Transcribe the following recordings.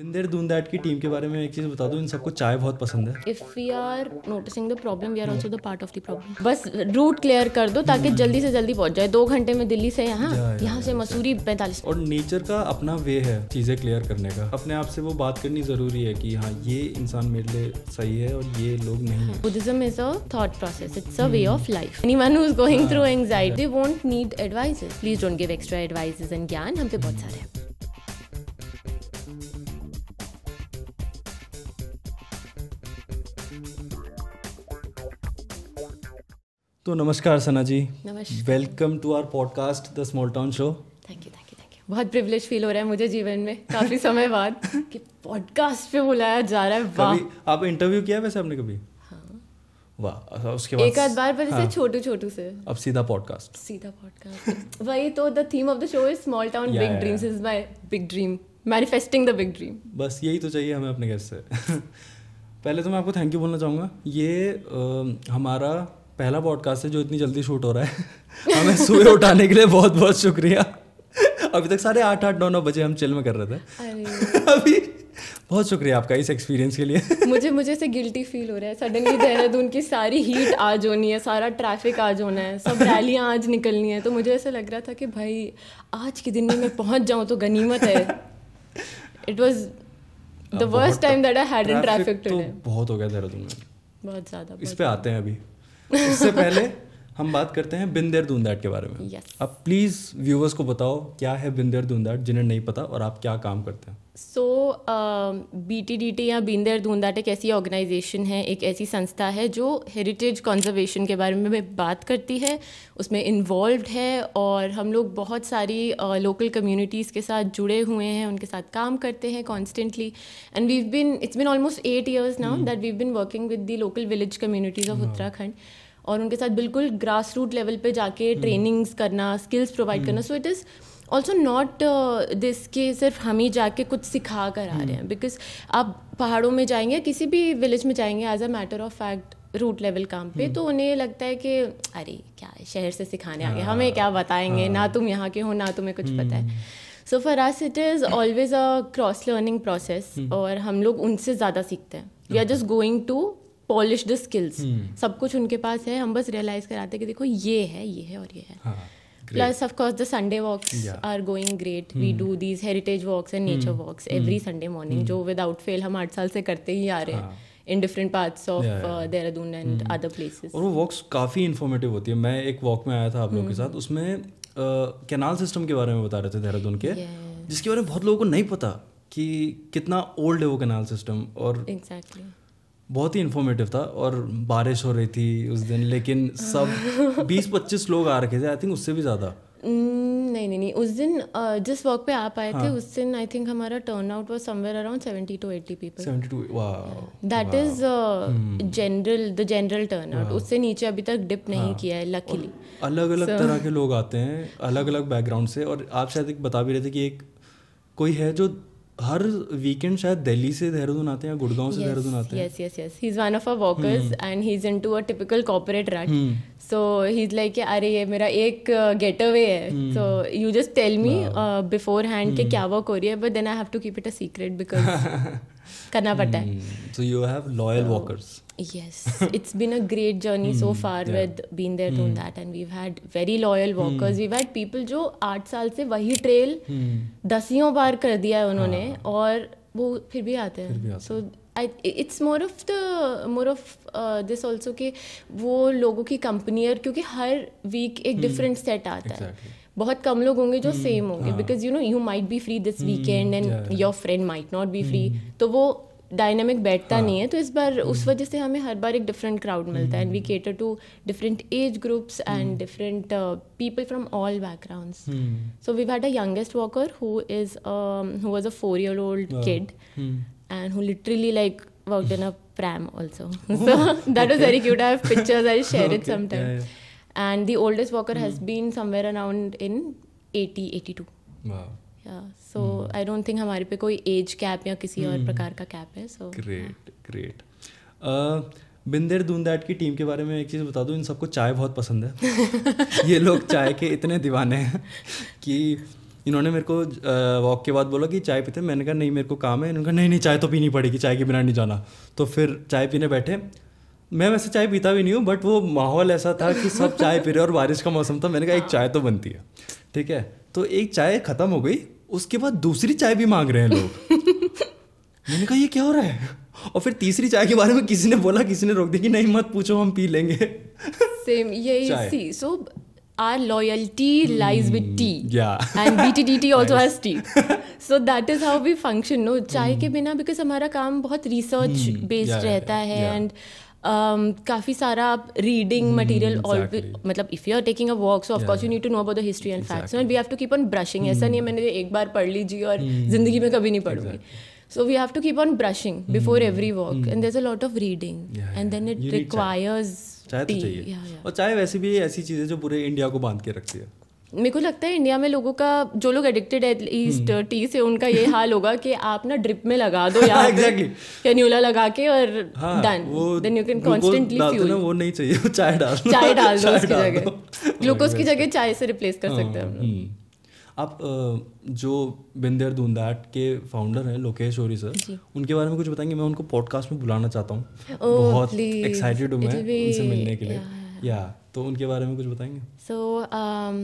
Binder done that की team के बारे में एक चीज़ बता दूं इन सबको चाय बहुत पसंद है if we are noticing the problem we are also the part of the problem बस रूट क्लियर कर दो ताकि जल्दी से जल्दी पहुंच जाए दो घंटे में दिल्ली से यहाँ यहाँ से मसूरी पैंतालीस और नेचर का अपना वे है चीज़ें क्लियर करने का अपने आप से वो बात करनी ज़रूरी है कि हाँ ये इंसान मेरे लिए सही है और ये लोग नहीं है Buddhism is a thought process it's a way of life anyone who is going through anxiety they won't need advice please don't give extra advices and ज्ञान हम पे बहुत सारे हैं तो नमस्कार Sana ji welcome to our podcast the small town show thank you thank you thank you बहुत privilege feel हो रहा है मुझे जीवन में काफी समय बाद कि पॉडकास्ट पे बुलाया जा रहा है वाह आप इंटरव्यू किया वैसे आपने कभी हाँ। वाह उसके बाद एक आध बार पर हाँ, छोटू छोटू से अब सीधा पॉडकास्ट सीधा पॉडकास्ट वही तो the theme of the show is small town big dreams is my big dream manifesting the big dream बस यही तो चाहिए हमें अपने गेस्ट से पहले तो मैं आपको थैंक यू बोलना चाहूँगा ये आ, हमारा पहला पॉडकास्ट है जो इतनी जल्दी शूट हो रहा है हमें सुबह उठाने के लिए बहुत बहुत शुक्रिया अभी तक साढ़े आठ आठ नौ नौ बजे हम चिल में कर रहे थे अभी बहुत शुक्रिया आपका इस एक्सपीरियंस के लिए मुझे मुझे से गिल्टी फील हो रहा है सडनली देहरादून की सारी हीट आज होनी है सारा ट्रैफिक आज होना है सब रैलियाँ आज निकलनी है तो मुझे ऐसा लग रहा था कि भाई आज के दिन में मैं पहुँच जाऊँ तो गनीमत है it was the worst time that I had in traffic today बहुत हो गया देहरादून में बहुत ज़्यादा इस पर आते हैं अभी इससे पहले हम बात करते हैं बिंदेर दूंदाट के बारे में अब प्लीज़ व्यूवर्स को बताओ क्या है बिंदेर दूंदाट जिन्हें नहीं पता और आप क्या काम करते हैं so B T D T या बिंदेर दूंदाट एक ऐसी ऑर्गेनाइजेशन है एक ऐसी संस्था है जो हेरिटेज कंजर्वेशन के बारे में बात करती है उसमें इन्वॉल्व है और हम लोग बहुत सारी लोकल uh, कम्युनिटीज़ के साथ जुड़े हुए हैं उनके साथ काम करते हैं constantly and we've been it's been almost eight years now that we've been working with the local village communities of Uttarakhand और उनके साथ बिल्कुल ग्रास रूट लेवल पे जाके ट्रेनिंग्स हम्म। करना स्किल्स हम्म। प्रोवाइड करना so it is also not this के सिर्फ हम ही जाके कुछ सिखा कर आ रहे हैं बिकॉज हम्म। आप पहाड़ों में जाएंगे किसी भी विलेज में जाएंगे as a matter of fact root level काम पे तो उन्हें लगता है कि अरे क्या है शहर से सिखाने आ गए हमें हाँ, क्या बताएंगे ना हाँ। तुम यहाँ के हो ना तुम्हें कुछ पता है so for us it is always a cross learning process और हम लोग उनसे ज़्यादा सीखते हैं we are just going to polish the skills सब कुछ उनके पास है हम बस रियलाइज कराते कि देखो ये है ये है और ये है plus of course the Sunday walks are going great we do these heritage walks and nature walks every Sunday morning जो विदाउट फेल हम आठ साल से करते ही आ रहे हैं in different parts of Dehradun and other places और वो वॉक्स काफ़ी इन्फॉर्मेटिव होती है मैं एक वॉक में आया था आप लोगों के hmm. साथ उसमें कैनाल uh, सिस्टम के बारे में बता रहे थे देहरादून के जिसके बारे में बहुत लोगों को नहीं पता कि कितना ओल्ड है वो कैनाल सिस्टम और एग्जैक्टली बहुत ही इन्फॉर्मेटिव था और बारिश हो रही थी उस दिन लेकिन सब बीस पच्चीस लोग आ रखे थे आई थिंक उससे भी ज़्यादा mm, नहीं नहीं नहीं उस दिन जिस वर्क पे आप आए थे हाँ। उस दिन आई थिंक हमारा turn out was somewhere around seventy two eighty people that is general the general turn out उससे नीचे अभी तक डिप नहीं हाँ। किया है लकीली अलग अलग तरह के लोग आते हैं अलग अलग बैकग्राउंड से और आप शायद एक बता भी रहे थे कि एक कोई है जो हर वीकेंड शायद दिल्ली से देहरादून आते हैं या गुड़गांव से देहरादून आते हैं yes yes yes he is one of a workers and he is into a typical corporate rut so he is like अरे ये मेरा एक गेट uh, अवे है so you just tell me beforehand के क्या work हो रही है but then I have to keep it a secret because करना पड़ता है so you have loyal walkers yes it's been a great journey so far with been there to that and we had very loyal walkers we had people जो आठ साल से वही trail hmm. दसियों बार कर दिया है उन्होंने हाँ। और वो फिर भी आते हैं so it's more of the more of this also कि वो लोगों की कंपनी और क्योंकि हर वीक एक डिफरेंट सेट आता है बहुत कम लोग होंगे जो सेम hmm, होंगे because you know you might be free this weekend and your friend might not be free तो वो डायनेमिक बैठता हाँ. नहीं है तो इस बार hmm. उस वजह से हमें हर बार एक डिफरेंट क्राउड मिलता है and we cater to different age groups and different people from all backgrounds so we had a youngest walker who is who was a four year old kid and who literally like worked in a pram also so that was very cute i have pictures i'll share and the oldest walker mm. has hmm. been somewhere around in 80 82 wow yeah so mm. i don't so I don't think हमारे पे कोई as cap या किसी और hmm. प्रकार का cap है so great great been there done that की टीम के बारे में एक चीज़ बता दूं इन सबको चाय बहुत पसंद है ये लोग चाय के इतने दीवाने हैं कि इन्होंने मेरे को वॉक uh, के बाद बोला कि चाय पीते मैंने कहा नहीं मेरे को काम है इन्होंने कहा नहीं नहीं चाय तो पीनी पड़ेगी चाय के बिना नहीं जाना तो फिर चाय पीने बैठे मैं वैसे चाय पीता भी नहीं हूँ बट वो माहौल ऐसा था कि सब चाय पी रहे और बारिश का मौसम था मैंने कहा एक चाय तो बनती है ठीक है तो एक चाय खत्म हो गई उसके बाद दूसरी चाय भी मांग रहे हैं लोग मैंने कहा ये क्या हो रहा है और फिर तीसरी चाय के बारे में किसी ने बोला किसी ने रोक दिया कि नहीं मत पूछो हम पी लेंगे सेम यही see so loyalty lies with tea and B T D T also has tea so that is how we function no चाय के hmm. बिना बिकॉज हमारा काम बहुत रिसर्च बेस्ड hmm. रहता है एंड yeah. um, काफ़ी सारा आप रीडिंग मटीरियल ऑल मतलब if you are taking a work so of course you need to know about the history and facts and we have to keep on brushing ऐसा hmm. नहीं है मैंने एक बार पढ़ लीजिए और hmm. जिंदगी में कभी नहीं पढ़ूंगी So we have to keep on brushing hmm. before mm. every walk, mm. and there's a lot of reading, yeah, and then it requires. तो चाय, तो चाहिए और चाहे वैसे भी ऐसी चीज़ें जो पूरे इंडिया को बांध के रखती है मेरे को लगता है इंडिया में लोगों का जो लोग एडिक्टेड है एटलीस्ट टी से उनका ये हाल होगा कि आप ना ड्रिप में लगा दो या एग्जैक्टली हाँ, या लगा के और done then you can constantly fuel वो नहीं चाहिए वो चाय डाल चाय डाल दो उसकी जगह ग्लूकोज की जगह चाय से रिप्लेस कर सकते हैं हाँ, हम्म। आप जो बिंदेर दूंदाट के फाउंडर हैं लोकेश ओरी सर उनके बारे में कुछ बताएंगे मैं उनको पॉडकास्ट में बुलाना चाहता हूँ बहुत एक्साइटेड हूँ मैं उनसे मिलने के लिए या तो उनके बारे में कुछ बताएंगे so um,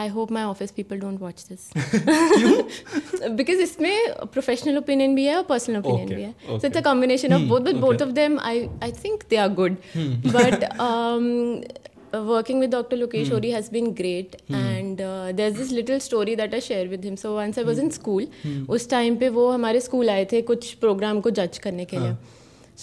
I hope my office people don't watch this because इसमें प्रोफेशनल ओपिनियन भी है और पर्सनल ओपिनियन भी है so it's a combination of both but both of them I I think they are good but working with doctor Lokesh mm. Ori has been great. Mm. And uh, there's this little story that I share with him. So once I was mm. उस time पे वो हमारे school आए थे कुछ programme को जज करने के लिए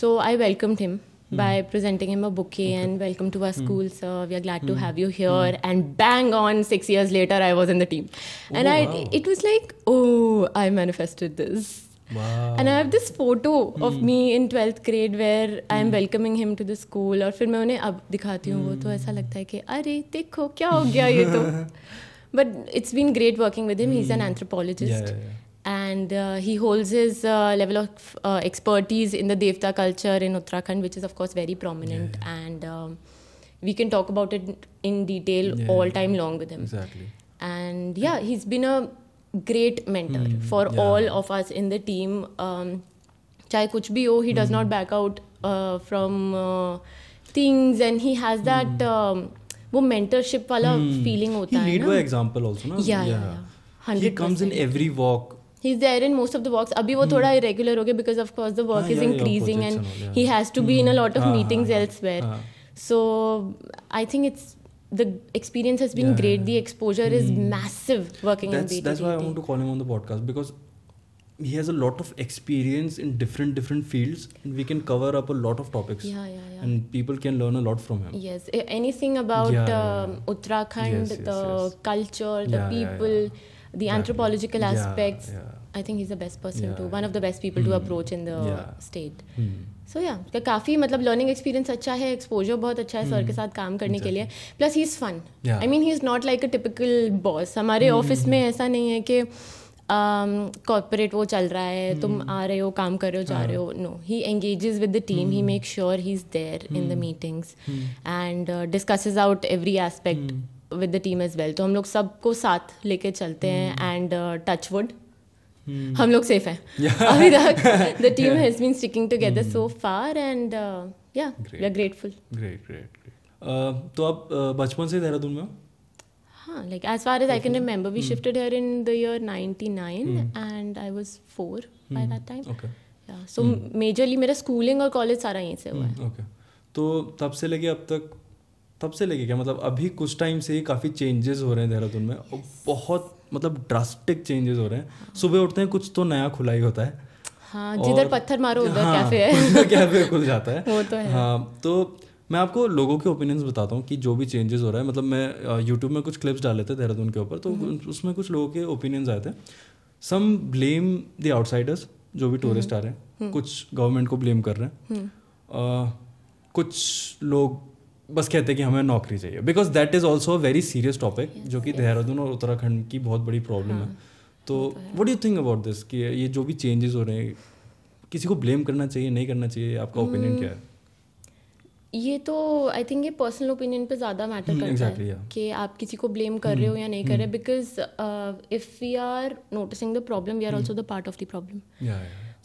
so I welcome him by hmm. presenting him a bouquet and welcome to our hmm. school, sir. We are glad to hmm. have you here. And bang on, six years later, I was in the team, and oh, I wow. it was like, oh, I manifested this. Wow. And I have this photo of me in 12th grade where I am welcoming him to the school. Or मैं उन्हें अब दिखाती हूँ hmm. वो तो ऐसा लगता है कि अरे देखो क्या हो गया ये तो but it's been great working and uh, he holds his uh, level of uh, expertise in the Devta culture in Uttarakhand, which is of course very prominent, yeah. and um, we can talk about it in detail yeah. all time long with him. Exactly. And yeah, he's been a great mentor mm, for yeah. all of us in the team. Um, Chai kuch bhi ho, he does hmm. not back out uh, from uh, things, and he has that mm. um, वो mentorship वाला feeling होता है ना lead by example also ना या या 100 he comes in every walk he's there in most of the walks abhi wo mm. thoda irregular ho gaya because of course the work ah, is yeah, increasing yeah, and, all, yeah. he has to mm. be in a lot of ah, meetings ah, elsewhere so i think it's the experience has been great the exposure is hmm. massive working that's, in BTT. that's why i want to call him on the podcast because he has a lot of experience in different different fields and we can cover up a lot of topics yeah, yeah, yeah. and people can learn a lot from him yes anything about yeah, um, uttarakhand yes, yes, the yes. culture the people the exactly. anthropological yeah, aspects yeah. i think he's the best person yeah, to one of the best people mm. to hmm. approach in the state सो या काफ़ी मतलब learning experience अच्छा है exposure बहुत अच्छा है hmm. Sir के साथ काम करने के लिए plus he is fun I mean he is not like a typical boss हमारे ऑफिस hmm. में ऐसा नहीं है कि कॉरपोरेट um, वो चल रहा है तुम आ रहे हो काम कर रहे हो जा हाँ. रहे हो no he engages with the team he make sure he is there in the meetings and discusses out every aspect with the team as well तो हम लोग सबको साथ लेके चलते हैं एंड टच वुड हम लोग सेफ हैं अभी तक the team has been sticking together so far and yeah we are grateful great great तो आप uh, बचपन से देहरादून में हो हाँ like as far as I can remember we shifted here in the year 99 and I was 4 by that time okay yeah so majorly मेरा schooling और college सारा यहीं से हुआ है ओके hmm. तो तब से लेके अब तक तब से लेके क्या मतलब अभी कुछ टाइम से ही काफ़ी चेंजेस हो रहे हैं देहरादून में और बहुत मतलब ड्रास्टिक चेंजेस हो रहे हैं सुबह उठते हैं कुछ तो नया खुला ही होता है हाँ जिधर पत्थर मारो उधर हाँ, कैफे है कैफे खुल जाता है वो तो है हाँ तो मैं आपको लोगों के ओपिनियंस बताता हूँ कि जो भी चेंजेस हो रहा है मतलब मैं यूट्यूब में कुछ क्लिप्स डाले थे देहरादून के ऊपर तो हम्म। उसमें कुछ लोगों के ओपिनियंस आए थे सम ब्लेम द आउटसाइडर्स जो भी टूरिस्ट हम्म। आ रहे हैं हम्म। कुछ गवर्नमेंट को ब्लेम कर रहे हैं कुछ लोग बस कहते हैं कि हमें नौकरी चाहिए because that is also very serious topic जो कि देहरादून और उत्तराखंड की बहुत बड़ी प्रॉब्लम है हाँ, तो what you think about this कि ये जो भी चेंजेस हो रहे हैं किसी को ब्लेम करना चाहिए नहीं करना चाहिए आपका ओपिनियन hmm. क्या है ये तो आई थिंक ये पर्सनल ओपिनियन पे ज़्यादा मैटर hmm, करता exactly, है yeah. कि आप किसी को ब्लेम कर hmm. रहे हो hmm, या नहीं hmm. कर रहे because if we are noticing the problem we are also the part of the problem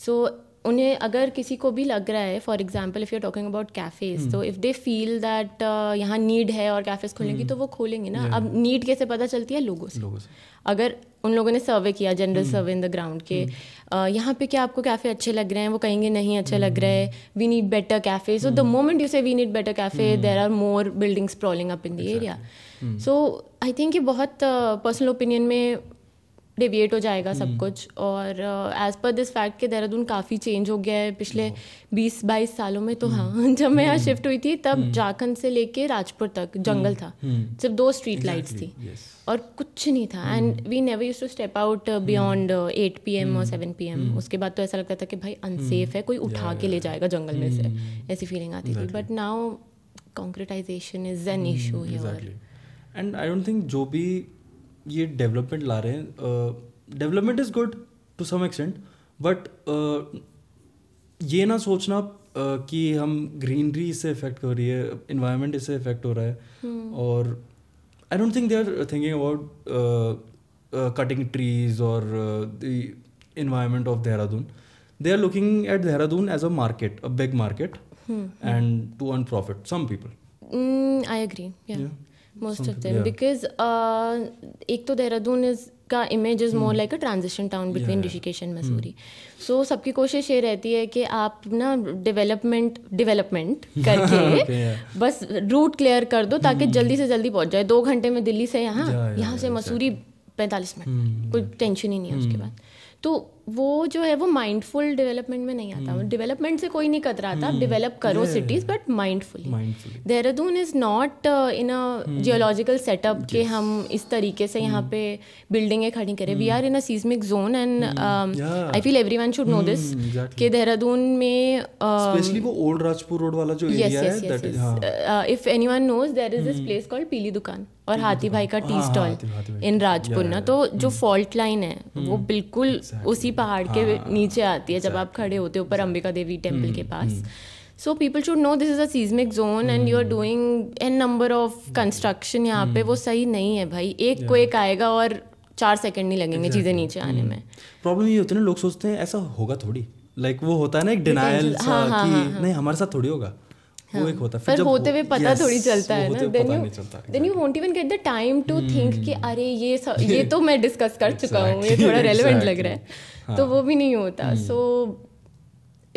so उन्हें अगर किसी को भी लग रहा है for example if you talking about cafes तो इफ़ दे फील दैट यहाँ नीड है और कैफेज की हम्म। तो वो खोलेंगे ना अब नीड कैसे पता चलती है लोगों से अगर उन लोगों ने सर्वे किया general survey in the ground के हम्म। uh, यहाँ पे क्या आपको कैफ़े अच्छे लग रहे हैं वो कहेंगे नहीं अच्छे लग रहे हम्म। हैं we need better cafe so the moment you say we need better cafe there are more buildings prowling up in the area so I think ये बहुत पर्सनल uh, ओपिनियन में डिविएट हो जाएगा सब हम्म। कुछ और एज पर दिस फैक्ट के देहरादून काफ़ी चेंज हो गया है पिछले हाँ। बीस बाईस सालों में तो हम्म। हाँ जब मैं यहाँ शिफ्ट हम्म। हुई थी तब जाखंड से लेके राजपुर तक जंगल था सिर्फ दो स्ट्रीट लाइट्स थी और कुछ नहीं था and we never use to step out beyond eight P M और सेवन पी एम उसके बाद तो ऐसा लगता था कि भाई अनसेफ है कोई उठा के ले जाएगा जंगल में से ऐसी फीलिंग आती थी but now concretisation is an issue and I don't think जो भी ये डेवलपमेंट ला रहे हैं development is good to some extent but ये ना सोचना uh, कि हम ग्रीनरी इससे इफेक्ट हो रही है इन्वायरमेंट इससे इफेक्ट हो रहा है hmm. और I don't think they are thinking about cutting trees और the environment of Dehradun they are looking at Dehradun as a market a big market and to earn profit some people I agree most of them yeah. because uh, ek to dehradun is का image is more like a transition town between Rishikesh and Mussoorie so सबकी कोशिश ये रहती है कि आप ना development development करके बस रूट क्लियर कर दो ताकि hmm. जल्दी से जल्दी पहुंच जाए दो घंटे में दिल्ली से यहाँ यहाँ से मसूरी पैंतालीस मिनट hmm, कोई टेंशन ही नहीं है उसके hmm. बाद तो वो जो है वो माइंडफुल डेवलपमेंट में नहीं आता डेवलपमेंट hmm. से कोई नहीं कतराता आप hmm. डेवलप करो cities but mindfully Dehradun is not in a geological setup के हम इस तरीके से यहाँ hmm. पे बिल्डिंगें खड़ी करें we are in a seismic zone and I feel everyone should know this के देहरादून में स्पेशली uh, वो ओल्ड राजपुर रोड वाला जो knows there is this place called Peeli Dukan और तो हाँ, हाँ, हाथी भाई का टी स्टॉल इन राजपुर ना तो जो फॉल्ट hmm. लाइन है वो hmm. बिल्कुल उसी पहाड़ के हाँ, नीचे आती है जब आप खड़े होते हो ऊपर अंबिका देवी टेम्पल के hmm, पास so people should know this is a seismic zone and you are doing an number of construction यहाँ पे वो सही नहीं है भाई एक को एक आएगा और चार सेकंड नहीं लगेंगे चीज़ें नीचे आने में प्रॉब्लम ये होती है ना लोग सोचते हैं ऐसा होगा थोड़ी लाइक वो होता है ना एक डिनाइल हाँ, हाँ, कि नहीं हमारे साथ थोड़ी होगा वो एक हाँ। होता है पर होते हुए पता थोड़ी चलता है ना then you then you won't even get the time to think कि अरे ये ये तो मैं डिस्कस कर चुका हूँ ये थोड़ा रेलेवेंट लग रहा है हाँ। तो वो भी नहीं होता सो hmm.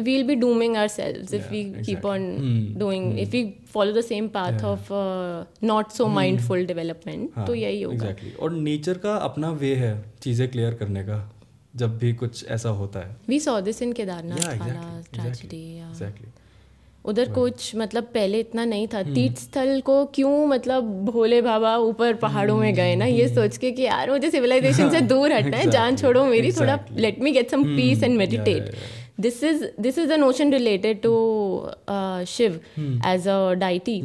we'll be dooming ourselves if we exactly. keep on mm. doing mm. if we follow the same path yeah. of uh, not so mm. mindful development हाँ, तो यही होगा exactly. और नेचर का अपना वे है चीजें क्लियर करने का जब भी कुछ ऐसा होता है we saw this in Kedarnath tragedy उधर कुछ मतलब पहले इतना नहीं था hmm. तीर्थ स्थल को क्यों मतलब भोले बाबा ऊपर पहाड़ों में गए ना ये hmm. सोच के कि यार मुझे सिविलाइजेशन से दूर हटना है जान छोड़ो मेरी थोड़ा let me get some peace and meditate this is this is the notion related to Shiva as a deity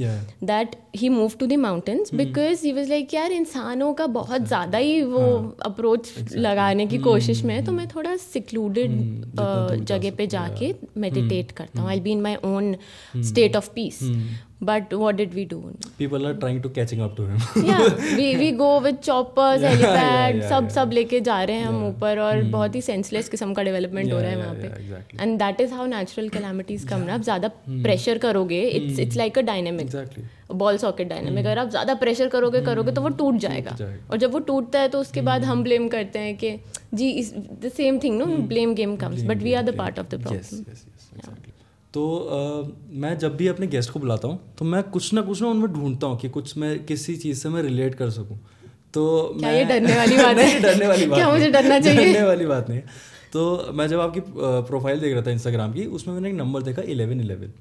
that he move to the mountains because he was like यार इंसानों का बहुत ज़्यादा ही वो अप्रोच लगाने की कोशिश में है तो मैं थोड़ा सिक्लूडेड जगह पे जाके मेडिटेट करता हूँ I be in my own state of peace but what did we do people are trying to catching up to him yeah we we go with choppers yeah, helipad yeah, yeah, सब yeah. सब लेके जा रहे हैं हम ऊपर और hmm. बहुत ही सेंसलेस किस्म का डेवलपमेंट हो रहा है वहाँ पे and that is how natural calamities come आप ज्यादा प्रेशर करोगे it's it's like a dynamic ball socket dynamic अगर आप ज्यादा प्रेशर करोगे करोगे तो वो टूट जाएगा और जब वो टूटता है तो उसके बाद हम ब्लेम करते हैं कि जी the same thing no blame game comes but we are the part of the problem तो आ, मैं जब भी अपने गेस्ट को बुलाता हूँ तो मैं कुछ ना कुछ ना उनमें ढूंढता हूँ कि कुछ मैं किसी चीज़ से मैं रिलेट कर सकूँ तो क्या मैं डरने वाली बात नहीं डरने वाली बात क्या मुझे डरना चाहिए डरने वाली बात नहीं तो मैं जब आपकी प्रोफाइल देख रहा था इंस्टाग्राम की उसमें मैंने एक नंबर देखा इलेवन इलेवन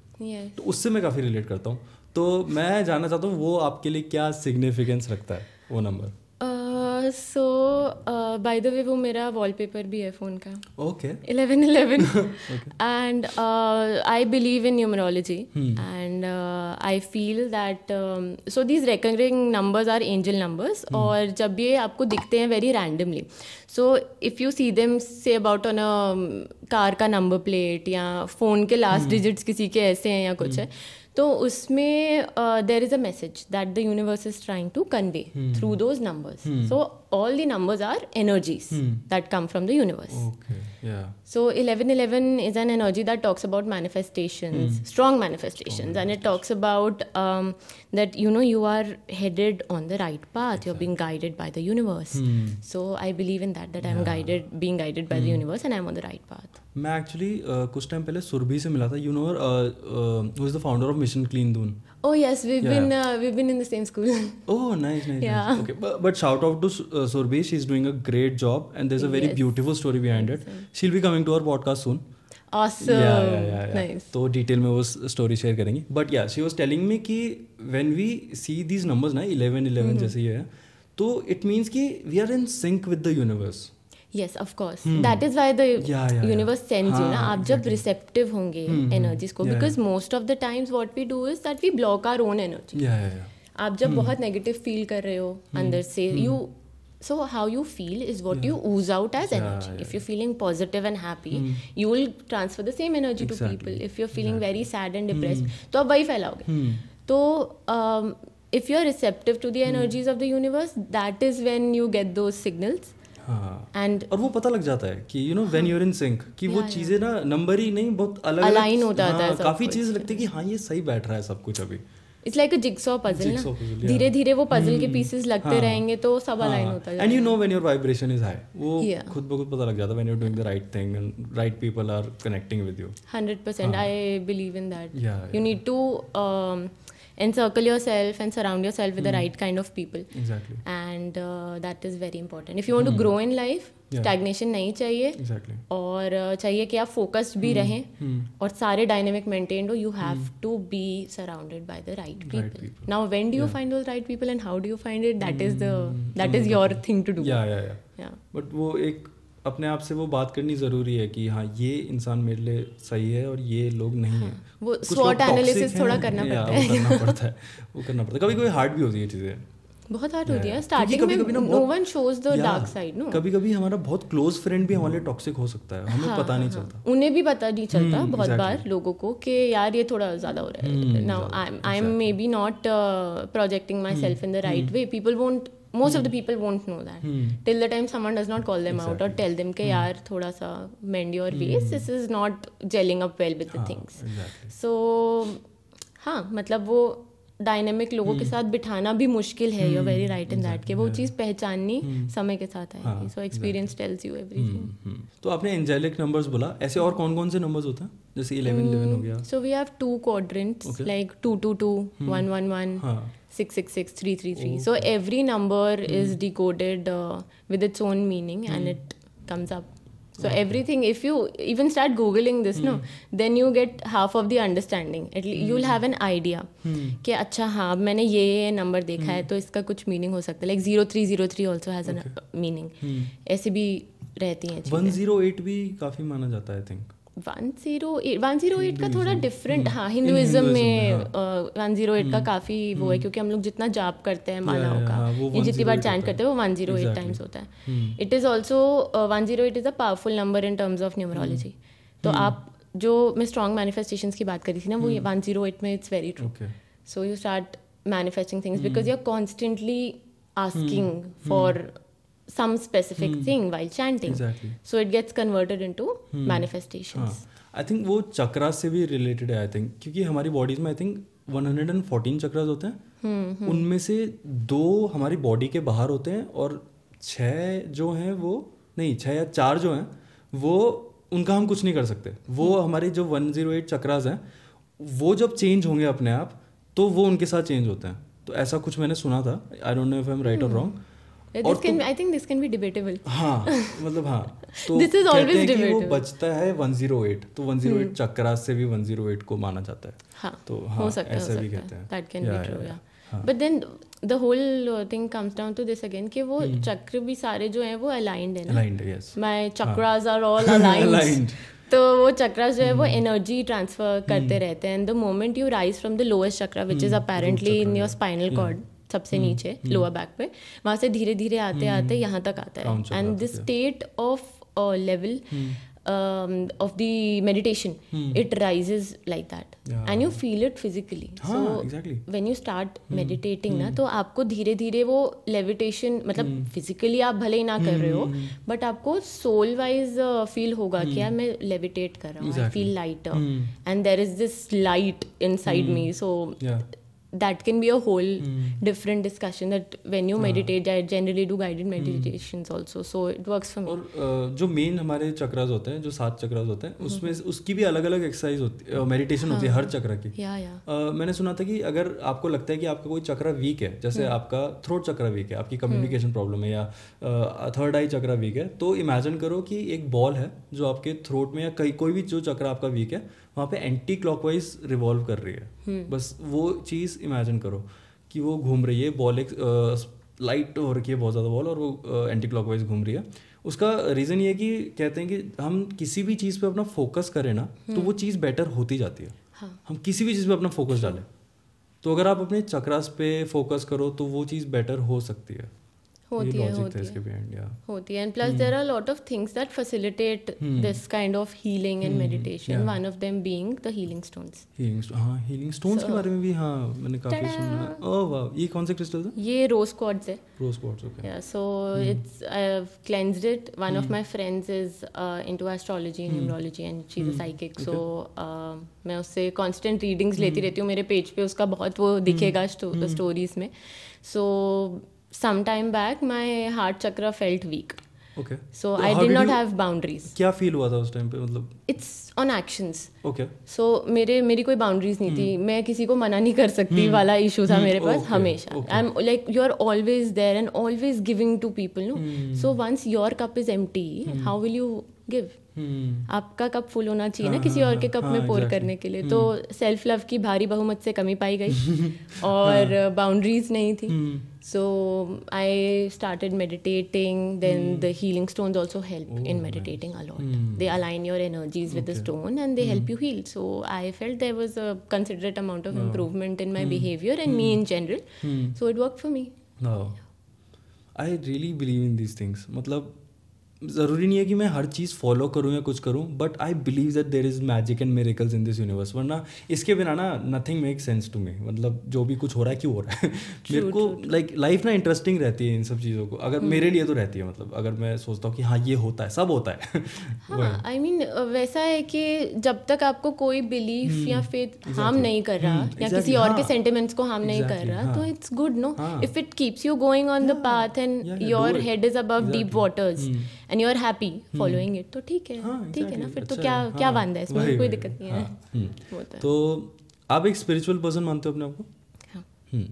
तो उससे मैं काफ़ी रिलेट करता हूँ तो मैं जानना चाहता हूँ वो आपके लिए क्या सिग्निफिकेंस रखता है वो number so by the way वो मेरा वॉलपेपर भी है फ़ोन का okay eleven eleven and I believe in numerology and I feel that so these recurring numbers are angel numbers और जब ये आपको दिखते हैं very randomly so if you see them say about on a car का number plate या phone के last digits hmm. किसी के ऐसे हैं या कुछ hmm. है तो उसमें there is a message that the universe is trying to convey through those numbers so all the numbers are energies that come from the universe so eleven eleven is an energy that talks about manifestations strong manifestations and it talks about that you know you are headed on the right path you are being guided by the universe so I believe in that that I M guided being guided by the universe and I am on the right path मैं actually uh, कुछ time पहले सुरभि से मिला था you know who is the founder of mission clean Doon oh yes we been we been in the same school oh nice nice okay but shout out to Surabhi she is doing a great job and there is a very beautiful story behind it she will be coming to our podcast soon तो detail में वो story share करेंगे but yeah she was telling me कि when we see these numbers ना eleven eleven mm-hmm. जैसे ही है तो इट मीन्स कि we are in sync with the universe yes of course hmm. that is why the universe sends you na aap jab receptive honge hmm. hmm. because most of the times what we do is that we block our own energy yeah, yeah, yeah. आप जब hmm. बहुत negative feel कर so how you feel is what you ooze out as energy if you're feeling positive and happy you will transfer the same energy to people if you're feeling very sad and depressed mm. तो अब So um, if you're receptive to the energies of the universe that is when you get those signals and हाँ। और वो पता लग जाता है कि you know when you are in sync कि वो चीजें ना नंबर ही नहीं बहुत अलग अलाइन हो जाता है काफी चीज लगती है कि हाँ ये सही बैठ रहा है सब कुछ अभी it's like a jigsaw puzzle ना धीरे धीरे वो पजल के पीसेस हम्म। लगते हाँ। रहेंगे तो सब अलाइन हाँ। होता है and you know when your vibration is high वो खुद ब खुद पता लग जाता है when you are doing the right thing and right people are connecting with you 100% I believe in that you need to encircle yourself and surround yourself with the hmm. right kind of people. Exactly. And uh, that is very important. If you want to hmm. grow in life, stagnation नहीं चाहिए. Exactly. Or uh, चाहिए कि आप focused भी mm. रहें mm. और dynamic maintained हो. You hmm. have to be surrounded by the right people. right people. Now, when do you find those right people and how do you find it? That is the that is your thing to do. Yeah, yeah, yeah. Yeah. But वो एक अपने आप से वो बात करनी ज़रूरी है कि हाँ ये इंसान मेरे लिए सही है और ये लोग नहीं हाँ, है वो स्वॉट एनालिसिस थोड़ा करना पड़ता है करना पड़ता है वो करना पड़ता है कभी कभी हार्ड भी होती है चीज़ें बहुत हार्ड होती है स्टार्टिंग में no one shows the dark side no कभी कभी हमारा बहुत क्लोज फ्रेंड भी हमारे टॉक्सिक हाँ। हो सकता है हमें हाँ, पता नहीं हाँ, चलता उन्हें भी पता नहीं चलता hmm, बहुत बार लोगों को कि यार ये थोड़ा ज्यादा हो रहा है now I am maybe not projecting myself in the right way people won't most of the people won't know that till the time someone does not call them out और tell them के यार थोड़ा सा मैंडी और बेस this is not gelling up well with the things so हाँ मतलब वो डायनेमिक लोगों के साथ बिठाना भी मुश्किल है you very right in that के वो चीज़ पहचाननी समय के साथ आएगी so experience tells you everything तो आपने एंजेलिक नंबर्स बोला ऐसे और कौन कौन से नंबर्स होते हैं जैसे इलेवन इलेवन हो hmm, गया so we have two quadrants like two two two one one one six six six three three three so every number is decoded with its own meaning and it comes up so everything if you even start googling this no then you get half of the understanding at you will have an idea कि अच्छा हाँ मैंने ये ये number देखा है hmm. तो इसका कुछ मीनिंग हो सकता है like zero three zero three also has meaning ऐसे भी रहती हैं वन जीरो एट भी काफ़ी माना जाता है I think one zero eight one zero eight का थोड़ा डिफरेंट हाँ हिंदुइज्म hmm. में वन जीरो एट का hmm. काफ़ी वो है hmm. क्योंकि हम लोग जितना जाप करते हैं मालाओं का ये जितनी बार चैन करते हैं वो वन जीरो एट टाइम्स होता है it is also one zero eight is a powerful number in terms of numerology तो आप जो मैं स्ट्रॉन्ग मैनिफेस्टेशन की बात करी थी ना वो वन जीरो एट में it's very true so you start manifesting things because you are constantly asking for some specific hmm. thing while chanting exactly. so it gets converted into hmm. manifestations I हाँ. Think वो चक्रा से भी related है I think क्योंकि हमारी bodies में I think 114 chakras होते हैं हम्म, हम्म। उनमें से दो हमारी बॉडी के बाहर होते हैं और छः जो हैं वो नहीं छह या चार जो हैं वो उनका हम कुछ नहीं कर सकते वो हम्म। हमारे जो 108 चक्रास हैं वो जब चेंज होंगे अपने आप तो वो उनके साथ चेंज होते हैं तो ऐसा कुछ मैंने सुना था I don't know if I am right और wrong this can I think this can be debatable मतलब हाँ, तो दिस इज ऑलवेज डिबेटेबल वो बचता है 108 तो 108 hmm. चक्रा से भी 108 को माना जाता है हाँ, तो हाँ, ऐसा भी कहते हैं दैट कैन बी ट्रू या but then the whole thing comes down to this again कि वो hmm. चक्र भी सारे जो हैं वो अलाइंड है aligned yes my chakras are all aligned तो वो जो है वो एनर्जी hmm. ट्रांसफर करते रहते हैं and the moment you rise from the lowest which is apparently in your spinal cord सबसे नीचे लोअर हम्म, बैक हम्म। पे वहाँ से धीरे धीरे आते हम्म, आते यहाँ तक आता है and the state of level of the meditation it hmm. Like that and you feel it physically feel it physically हाँ, so ना तो आपको धीरे धीरे वो लेविटेशन मतलब फिजिकली आप भले ही ना कर रहे हो बट आपको सोल वाइज फील होगा कि यार मैं लेविटेट कर रहा हूँ I feel light and there is this light inside me so that can be a whole mm. different discussion that when you meditate i generally do guided meditations mm. also so it works for me और uh, जो main हमारे चक्रास होते हैं जो सात चक्रास होते हैं mm. उसमें उसकी भी अलग अलग एक्सरसाइज होती है मेडिटेशन हाँ. होती है हर चक्र की या, या. Uh, मैंने सुना था कि अगर आपको लगता है कि आपका कोई चक्र वीक है जैसे हम्म। आपका थ्रोट चक्र वीक है आपकी कम्युनिकेशन प्रॉब्लम है या थर्ड आई चक्र वीक है तो इमेजिन करो कि एक बॉल है जो आपके थ्रोट में या कहीं कोई भी जो चक्र आपका वीक है वहाँ पे एंटी क्लॉकवाइज रिवॉल्व कर रही है हम्म। बस वो चीज़ इमेजिन करो कि वो घूम रही है बॉल एक लाइट हो रखी है बहुत ज़्यादा बॉल और वो एंटी क्लॉकवाइज घूम रही है उसका रीज़न ये कि कहते हैं कि हम किसी भी चीज़ पे अपना फोकस करें ना तो हम्म। वो चीज़ बेटर होती जाती है हाँ. हम किसी भी चीज़ पे अपना फोकस डालें तो अगर आप अपने चक्रास पे फोकस करो तो वो चीज़ बेटर हो सकती है होती है and plus are lot of things that facilitate this kind of healing and meditation one of them being the healing stones healing हां हीलिंग स्टोन्स के बारे में भी हां मैंने काफी सुना ओह वाओ oh, ये कौन से क्रिस्टल्स हैं ये रोज क्वार्ट्ज है रोज quartz okay yeah so it's I have cleansed it one of my friends is into astrology and numerology and she is psychic so मैं उससे कांस्टेंट रीडिंग्स hmm. लेती रहती मेरे पेज पे उसका बहुत वो दिखेगा स्टोरीज hmm. hmm. में so some time back my heart chakra felt weak so I did not have boundaries क्या फील हुआ था उस टाइम पे मतलब it's on actions okay so मेरे मेरी कोई बाउंड्रीज नहीं थी hmm. मैं किसी को मना नहीं कर सकती hmm. वाला इशू था hmm. मेरे पास हमेशा I am like you are always there and always giving to people no so once your cup is empty how will you give आपका कप फुल होना चाहिए हाँ, ना किसी हाँ, और हाँ, के कप हाँ, में पोर करने के लिए तो सेल्फ लव की भारी बहुमत से कमी पाई गई और बाउंड्रीज नहीं थी So I started meditating. Then mm. the healing stones also help oh, in meditating nice. a lot. Mm. They align your energies with the stone and they mm. help hmm. you heal. So I felt there was a considerate amount of no. improvement in my hmm. behavior and me hmm. in general. So it worked for me. No. I really believe in these things. Matlab, ज़रूरी नहीं है कि मैं हर चीज़ follow करूँ या कुछ करूँ but I believe that there is magic and miracles in this universe वरना इसके बिना ना nothing make sense to me मतलब जो भी कुछ हो रहा है क्यों हो रहा है मेरे को लाइक लाइफ ना इंटरेस्टिंग रहती है इन सब चीज़ों को अगर मेरे हम्म। लिए तो रहती है मतलब अगर मैं सोचता हूँ कि हाँ ये होता है सब होता है आई मीन हाँ, वैसा है कि जब तक आपको कोई बिलीफ हम्म, या फेथ हार्म नहीं कर रहा हम्म, या किसी और के सेंटिमेंट्स हाँ। को हार्म नहीं कर रहा तो it's good no if it keeps you going on the path and your head is above deep waters and you are happy following it तो ठीक है हाँ, ठीक है ना फिर तो अच्छा क्या क्या हाँ, बांध है इसमें कोई दिक्कत नहीं हाँ, हम्म। तो है तो आप एक स्पिरिचुअल पर्सन मानते हो अपने आप को हम्म।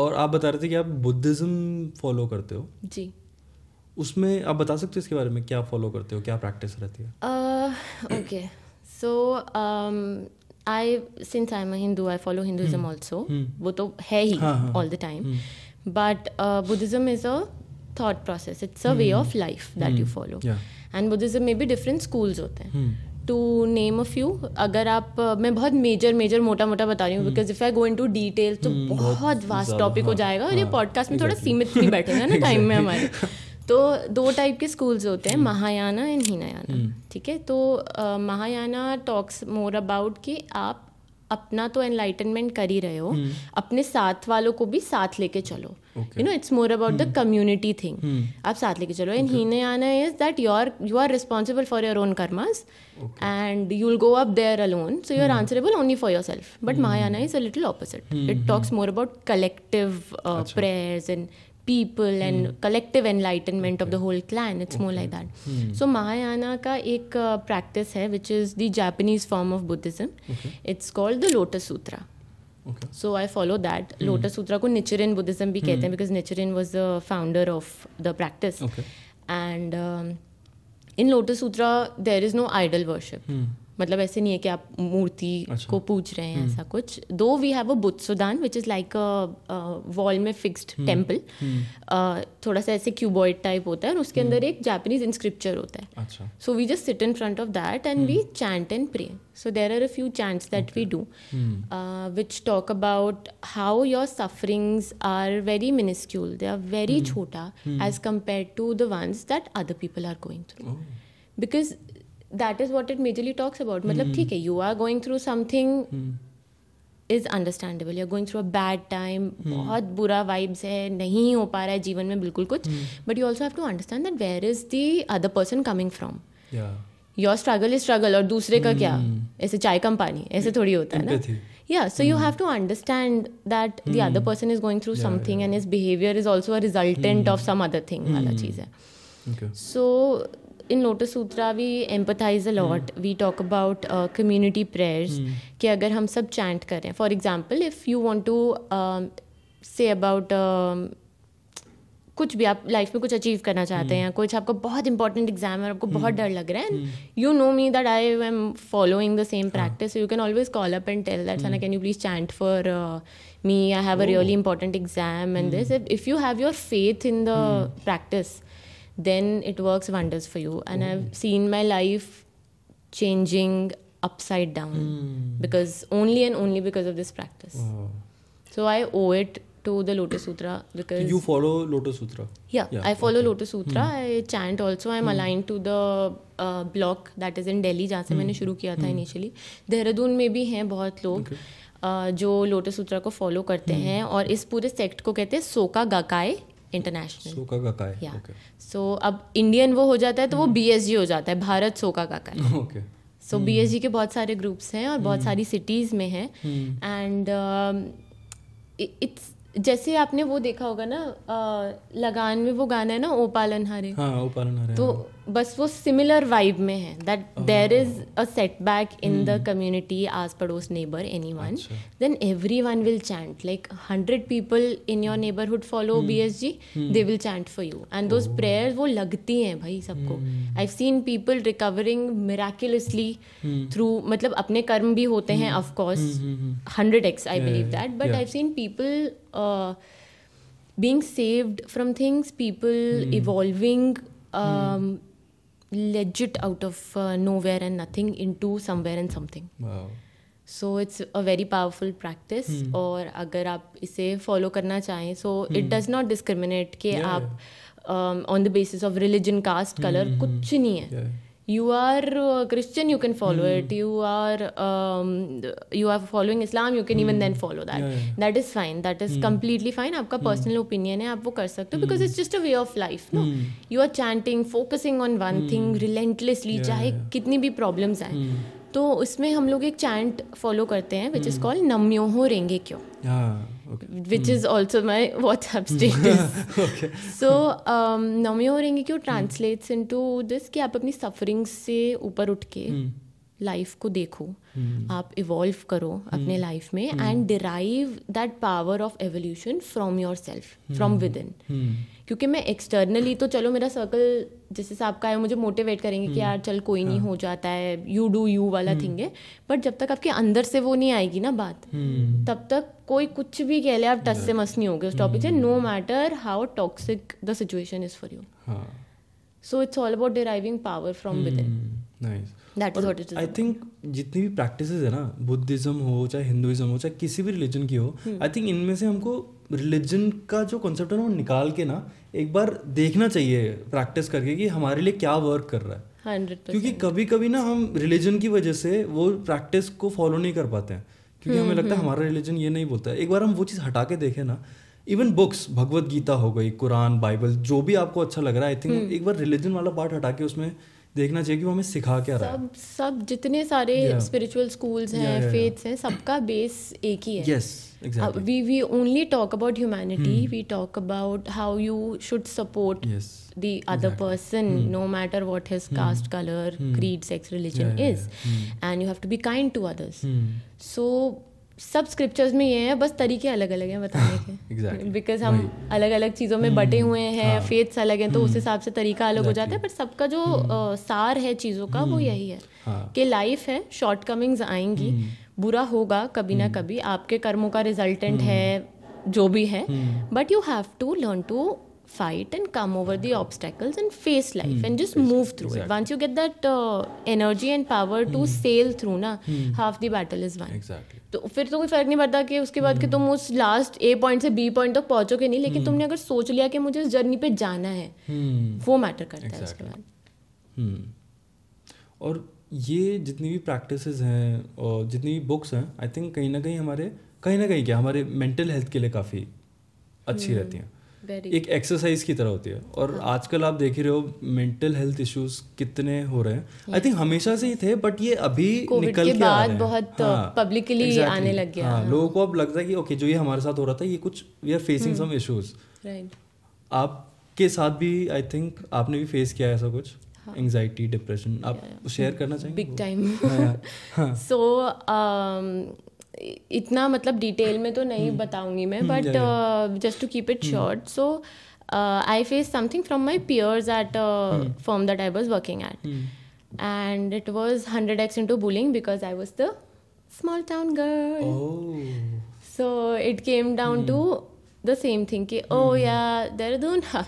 और आप बता रहे थे कि आप बुद्धिज्म फॉलो करते हो जी उसमें आप बता सकते हो इसके बारे में क्या फॉलो करते हो क्या प्रैक्टिस रहती है okay so I since I am Hindu I follow Hinduism also वो तो है ही all the time but Buddhism is a thought process it's a way of life that you follow and Buddhism में भी different schools होते हैं to name of you अगर आप मैं बहुत मेजर मेजर मोटा मोटा बता रही हूँ because if I go into detail तो hmm. बहुत वास्ट टॉपिक हो हाँ. जाएगा और ये पॉडकास्ट हाँ. में थोड़ा सीमित भी बैठेगा ना टाइम में हमारे तो दो टाइप के स्कूल्स होते हैं महायाना एंड हीनायाना ठीक है तो महायाना टॉक्स मोर अबाउट कि आप अपना तो एनलाइटनमेंट कर ही रहे हो हम्म। अपने साथ वालों को भी साथ लेके चलो you know it's more about the community thing आप साथ लेके चलो and Hinayana is that you are you are responsible for your own karmas and you will go up there alone so you are answerable only for yourself but Mahayana is a little opposite it talks more about collective prayers and people and hmm. collective enlightenment okay. of the whole clan. It's okay. more like that. Hmm. So Mahayana ka ek uh, practice hai, which is the Japanese form of Buddhism. Okay. It's called the Lotus Sutra. So I follow that. Hmm. Lotus Sutra ko Nichiren Buddhism bhi kehte hmm. hain because Nichiren was the founder of the practice. And um, in Lotus Sutra, there is no idol worship. Hmm. मतलब ऐसे नहीं है कि आप मूर्ति अच्छा। को पूछ रहे हैं हम्म। ऐसा कुछ though we have hmm. Hmm. A butsudan which is like a wall में फिक्स्ड टेम्पल थोड़ा सा ऐसे क्यूबॉइड टाइप होता है और उसके अंदर एक जापनीज इंस्क्रिप्चर होता है so we just sit in front of that and we chant and pray so there are a few chants that we do which talk about how your sufferings are very minuscule they are very छोटा as compare to the ones that other people are going through because that is what it majorly talks about मतलब ठीक है you are going through something is understandable you are going through a bad time बहुत बुरा vibes है नहीं हो पा रहा है जीवन में बिल्कुल कुछ but you also have to understand that where is the other person coming from your struggle is struggle और दूसरे का क्या hmm. ऐसे चाय कम पानी ऐसे थोड़ी होता है ना या so you have to understand that the other person is going through something and is behaviour is also a resultant of some other thing वाला चीज है so in Lotus Sutra we empathise a lot we talk about community prayers कि अगर हम सब chant करें. For example if you want to say about कुछ भी आप लाइफ में कुछ अचीव करना चाहते hmm. हैं कुछ आपको बहुत इंपॉर्टेंट एग्जाम है आपको बहुत hmm. डर लग रहा है and you know me that I am following the same practice you can always call up and tell that can you please chant for me I have a really important exam and this if you have your faith in the practice then it works wonders for you. And mm. I've seen my life changing upside down mm. because only and only because of this practice. Wow. So I owe it to the Lotus Sutra because. So you follow Lotus Sutra? Yeah, yeah I follow okay. Lotus Sutra. mm. I chant also. I'm mm. aligned to the uh, block that is in Delhi, जहाँ से maine shuru kiya tha था initially Dehradun में भी हैं बहुत लोग okay. uh, जो Lotus Sutra को फॉलो करते हैं और इस पूरे सेक्ट को कहते हैं सोका गाकाय इंटरनेशनल सोका काका है या सो अब इंडियन वो हो जाता है तो वो बीएसजी hmm. हो जाता है भारत सोका काका है ओके सो बीएसजी के बहुत सारे ग्रुप्स हैं और बहुत hmm. सारी सिटीज़ में हैं एंड hmm. इट्स um, जैसे आपने वो देखा होगा ना uh, लगान में वो गाना है ना ओ पालन हारे हाँ, ओ पालन तो हाँ. बस वो सिमिलर वाइब में है that there is a setback in the community आस पड़ोस neighbour anyone then everyone will chant like hundred people in your neighbourhood follow B S G they will chant for you and those prayer वो लगती हैं भाई सबको I seen people recovering miraculously through मतलब अपने कर्म भी होते हैं of course hundred x I believe that but I seen people being saved from things people evolving legit out of uh, nowhere and nothing into somewhere and something so it's a very powerful practice और अगर आप इसे follow करना चाहें so it does not discriminate कि आप on the basis of religion caste colour कुछ नहीं है yeah. you are a Christian, you can follow mm. it. You are um, you are following Islam, you can mm. even then follow that. Yeah, yeah. That is fine. That is mm. completely fine. aapka mm. personal opinion है आप वो कर सकते हो because it's just a way of life. No, mm. you are chanting, focusing on one mm. thing relentlessly yeah, chahe yeah. kitni bhi problems mm. तो उसमें हम लोग एक चैंट फॉलो करते हैं विच इज कॉल्ड नम्यो हो रेंगे क्यों yeah. okay. which mm. is hmm. also my WhatsApp status. okay. So um, हो रहेंगे क्यों ट्रांसलेट्स into this कि आप अपनी सफरिंग से ऊपर उठ के लाइफ hmm. को देखो hmm. आप इवॉल्व करो अपने लाइफ में and derive that power of evolution from yourself from within क्योंकि मैं एक्सटर्नली तो चलो मेरा सर्कल जिस हिसाब का है मुझे मोटिवेट करेंगे कि हम्म। यार चल कोई नहीं हाँ। हो जाता है यू डू यू वाला थिंग हम्म। है बट जब तक आपके अंदर से वो नहीं आएगी ना बात हम्म। तब तक कोई कुछ भी कह ले आप टस से मस नहीं होगे उस टॉपिक से no matter how toxic the situation is for you so it's all about deriving power from within I think जितनी भी प्रैक्टिस है ना बुद्धिज्म हो चाहे हिंदुइज्म हो चाहे किसी भी रिलीजन की हो आई थिंक इनमें से हमको रिलीजन का जो कॉन्सेप्ट है ना वो निकाल के ना एक बार देखना चाहिए प्रैक्टिस करके कि हमारे लिए क्या वर्क कर रहा है 100%. क्योंकि कभी कभी ना हम रिलीजन की वजह से वो प्रैक्टिस को फॉलो नहीं कर पाते हैं क्योंकि हमें लगता है हम्म, हमारा रिलीजन हम्म। ये नहीं बोलता एक बार हम वो चीज़ हटा के देखें ना इवन बुक्स भगवत गीता हो गई कुरान बाइबल जो भी आपको अच्छा लग रहा है आई थिंक हम्म। एक बार रिलीजन वाला पार्ट हटा के उसमें देखना चाहिए कि वो हमें सिखा क्या रहा है सब सब जितने सारे स्पिरिचुअल स्कूल्स हैं फेथ्स हैं सबका बेस एक ही है yes we we only talk about humanity we talk about how you should support the other person no matter what his caste colour creed sex religion is and you have to be kind to others so सब scriptures में ये है बस तरीके अलग अलग हैं बताने के बिकॉज हम अलग अलग चीज़ों में बटे हम्म। हुए हैं फेथ्स हाँ। अलग हैं तो उस हम्म। हिसाब से तरीका अलग हो जाता है पर सबका जो हम्म। सार है चीज़ों का वो यही है हाँ। कि लाइफ है शॉर्ट कमिंग्स आएंगी बुरा होगा कभी ना कभी आपके कर्मों का रिजल्टेंट है जो भी है but you have to learn to fight and come over the obstacles and face life mm. and just move through exactly. it once you get that uh, energy and power to mm. sail through na mm. half the battle is won exactly. तो फिर तो कोई फर्क नहीं पड़ता कि उसके बाद कि तुम उस लास्ट ए पॉइंट से बी पॉइंट तक तो पहुंचो कि नहीं लेकिन तुमने अगर सोच लिया कि मुझे इस जर्नी पे जाना है वो मैटर करता exactly. है उसके बाद और ये जितनी भी प्रैक्टिसेस हैं और जितनी भी बुक्स हैं आई थिंक कहीं ना कहीं हमारे कहीं ना कहीं क्या हमारे मेंटल हेल्थ के लिए काफ़ी अच्छी रहती हैं एक एक्सरसाइज की तरह होती है और हाँ. आजकल आप देख ही रहे हो मेंटल हेल्थ इश्यूज कितने हो रहे हैं आई थिंक हमेशा से ही थे बट ये अभी निकल के, बाद बहुत पब्लिकली हाँ, exactly, आने लग गया हाँ, हाँ. लोगों को अब लगता है कि ओके जो ये हमारे साथ हो रहा था ये कुछ we are facing some issues आपके साथ भी आई थिंक आपने भी फेस किया ऐसा कुछ एंग्जाइटी हाँ। डिप्रेशन आप शेयर करना चाहेंगे बिग टाइम सो इतना मतलब डिटेल में तो नहीं हम्म। बताऊंगी मैं but just to keep it short so I face something from my peers at firm that I was working at and it was hundred x into bullying because I was the small town girl so it came down to the same thing कि oh yeah they're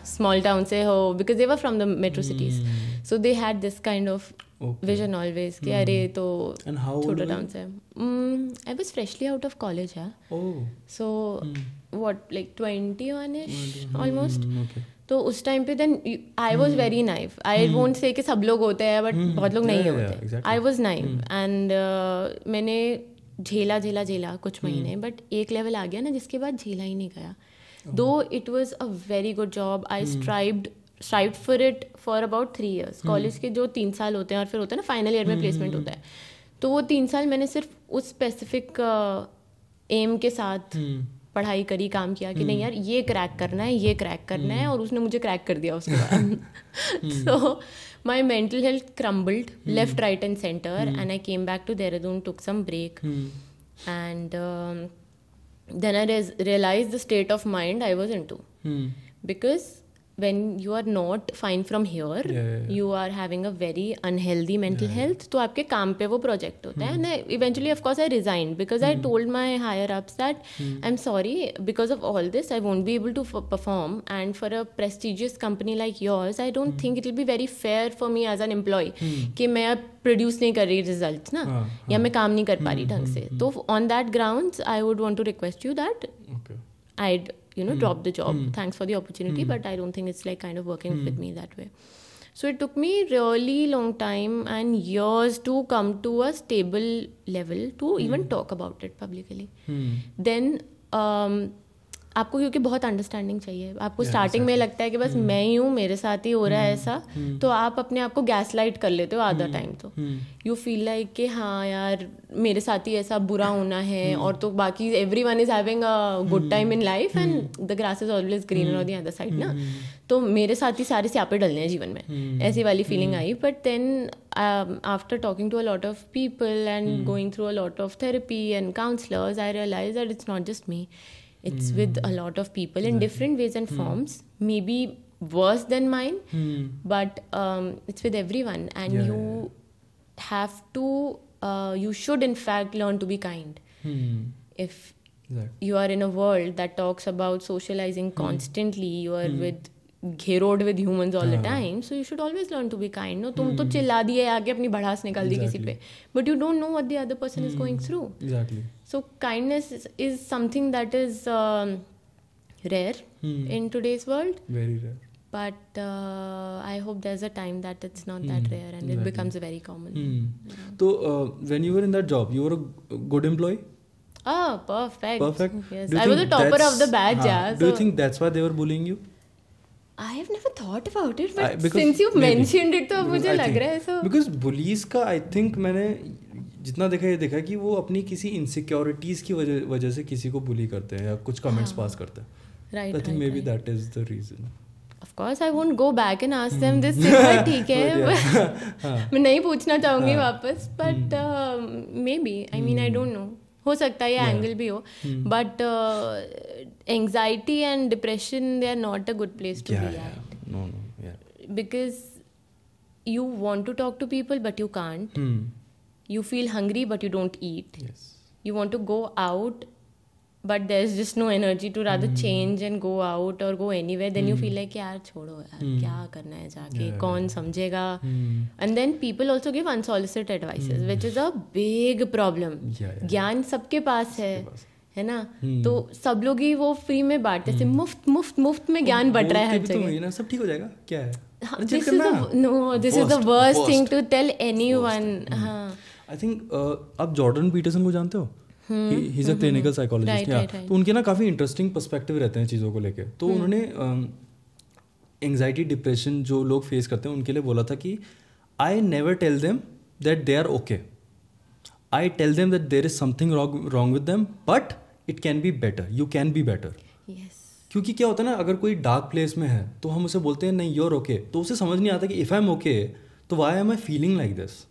small town से हो because they were from the metro cities so they had this kind of vision always कि अरे hmm. तो छोटा town से I was freshly out of college है so what like twenty one almost तो उस टाइम पे then I was very naive I won't say कि सब लोग होते हैं बट hmm. बहुत लोग नहीं होते आई वॉज नाइफ एंड मैंने झेला झेला झेला कुछ hmm. महीने बट एक लेवल आ गया ना जिसके बाद झेला ही नहीं गया though it was a very good job I strived strive for it for about three years college के जो तीन साल होते हैं और फिर होते हैं ना फाइनल ईयर में प्लेसमेंट hmm, hmm, होता hmm. है तो वो तीन साल मैंने सिर्फ उस स्पेसिफिक एम uh, के साथ पढ़ाई करी काम किया कि नहीं यार ये क्रैक करना है ये क्रैक करना है और उसने मुझे क्रैक कर दिया उसके बाद so my mental health crumbled left right and centre and I came back to Dehradun took some break and then I realise the state of mind I was in to because when you are not fine from here you are having a very unhealthy mental health तो आपके काम पे वो project होता है and eventually of course I resign because I told my higher ups that I am sorry because of all this I won't be able to perform and for a prestigious company like yours I don't think it will be very fair for me as an employee कि मैं अब produce नहीं कर रही result ना हाँ, हाँ। या मैं काम नहीं कर पा रही hmm, ढंग hmm, से hmm, तो on that ground I would want to request you that I you know mm. drop the job mm. thanks for the opportunity hmm. but i don't think it's like kind of working hmm. with me that way so it took me really long time and years to come to a stable level to even hmm. talk about it publicly then um, आपको क्योंकि बहुत understanding चाहिए आपको starting में लगता है कि बस hmm. मैं ही हूँ मेरे साथ ही हो रहा है hmm. ऐसा hmm. तो आप अपने आप को गैस लाइट कर लेते हो आधा टाइम तो यू फील लाइक कि हाँ यार मेरे साथ ही ऐसा बुरा होना है और तो बाकी everyone is having a good time in life and the grass is always green on the other side ना तो मेरे साथ ही सारे स्यापे डलने हैं जीवन में ऐसी वाली फीलिंग आई but then after talking to a lot of people and going through a lot of therapy and counsellors I realise that it's not just me it's mm. with a lot of people in different ways and hmm. forms maybe worse than mine hmm. but um, it's with everyone and yeah. you have to uh, you should in fact learn to be kind hmm. if you are in a world that talks about socializing constantly you are with घेरोड with humans all the time so you should always learn to be kind no तुम तो चिल्ला दिए आगे अपनी भड़ास निकाल दी exactly. किसी पे but you don't know what the other person is going through so kindness is, is something that is um, rare hmm. in today's world. Very rare. But uh, I hope there's a time that it's not hmm. that rare and exactly. it becomes very common. Hmm. Yeah. So uh, when you were in that job, you were a good employee. Oh, perfect. Perfect. Yes, I was a topper of the batch. Yeah. So. Do you think that's why they were bullying you? I have never thought about it, but since you mentioned it, तो अब मुझे लग रहा है सो जितना देखा ये देखा कि वो अपनी किसी इनसिक्योरिटीज़ की वजह से किसी को बुली करते हैं या कुछ कमेंट्स पास हाँ। करते हैं right I think maybe that is the reason of I won't go back and ask them this ठीक है oh हाँ। मैं नहीं पूछना चाहूंगी हाँ। वापस but maybe I mean I don't know हो सकता है ये एंगल भी हो but anxiety and depression they are not a good place to be at because you want to talk to people but you can't you feel hungry but you don't eat yes. you want to go out but there's just no energy to rather mm. change and go out or go anywhere then mm. you hmm. feel like यार छोड़ो यार mm. क्या करना है जाके yeah. कौन समझेगा hmm. and then people also give unsolicited advices hmm. which is a big problem yeah, yeah. ज्ञान सबके पास है है ना तो सब लोग ही वो फ्री में बांटते से मुफ्त मुफ्त मुफ्त में ज्ञान बट रहा है हर जगह ना सब ठीक हो जाएगा क्या है this is no this is the worst thing to tell anyone हां आई थिंक uh, आप जॉर्डन पीटरसन को जानते हो he is a clinical psychologist तो उनके ना काफ़ी इंटरेस्टिंग पर्सपेक्टिव रहते हैं चीज़ों को लेके तो हम्म। उन्होंने एंगजाइटी um, डिप्रेशन जो लोग फेस करते हैं उनके लिए बोला था कि I never tell them that they are okay I tell them that there is something wrong with them but it can be better you can be better क्योंकि क्या होता है ना अगर कोई डार्क प्लेस में है तो हम उसे बोलते हैं नहीं यूर ओके okay. तो उसे समझ नहीं आता कि इफ़ आई एम ओके तो why am I feeling like this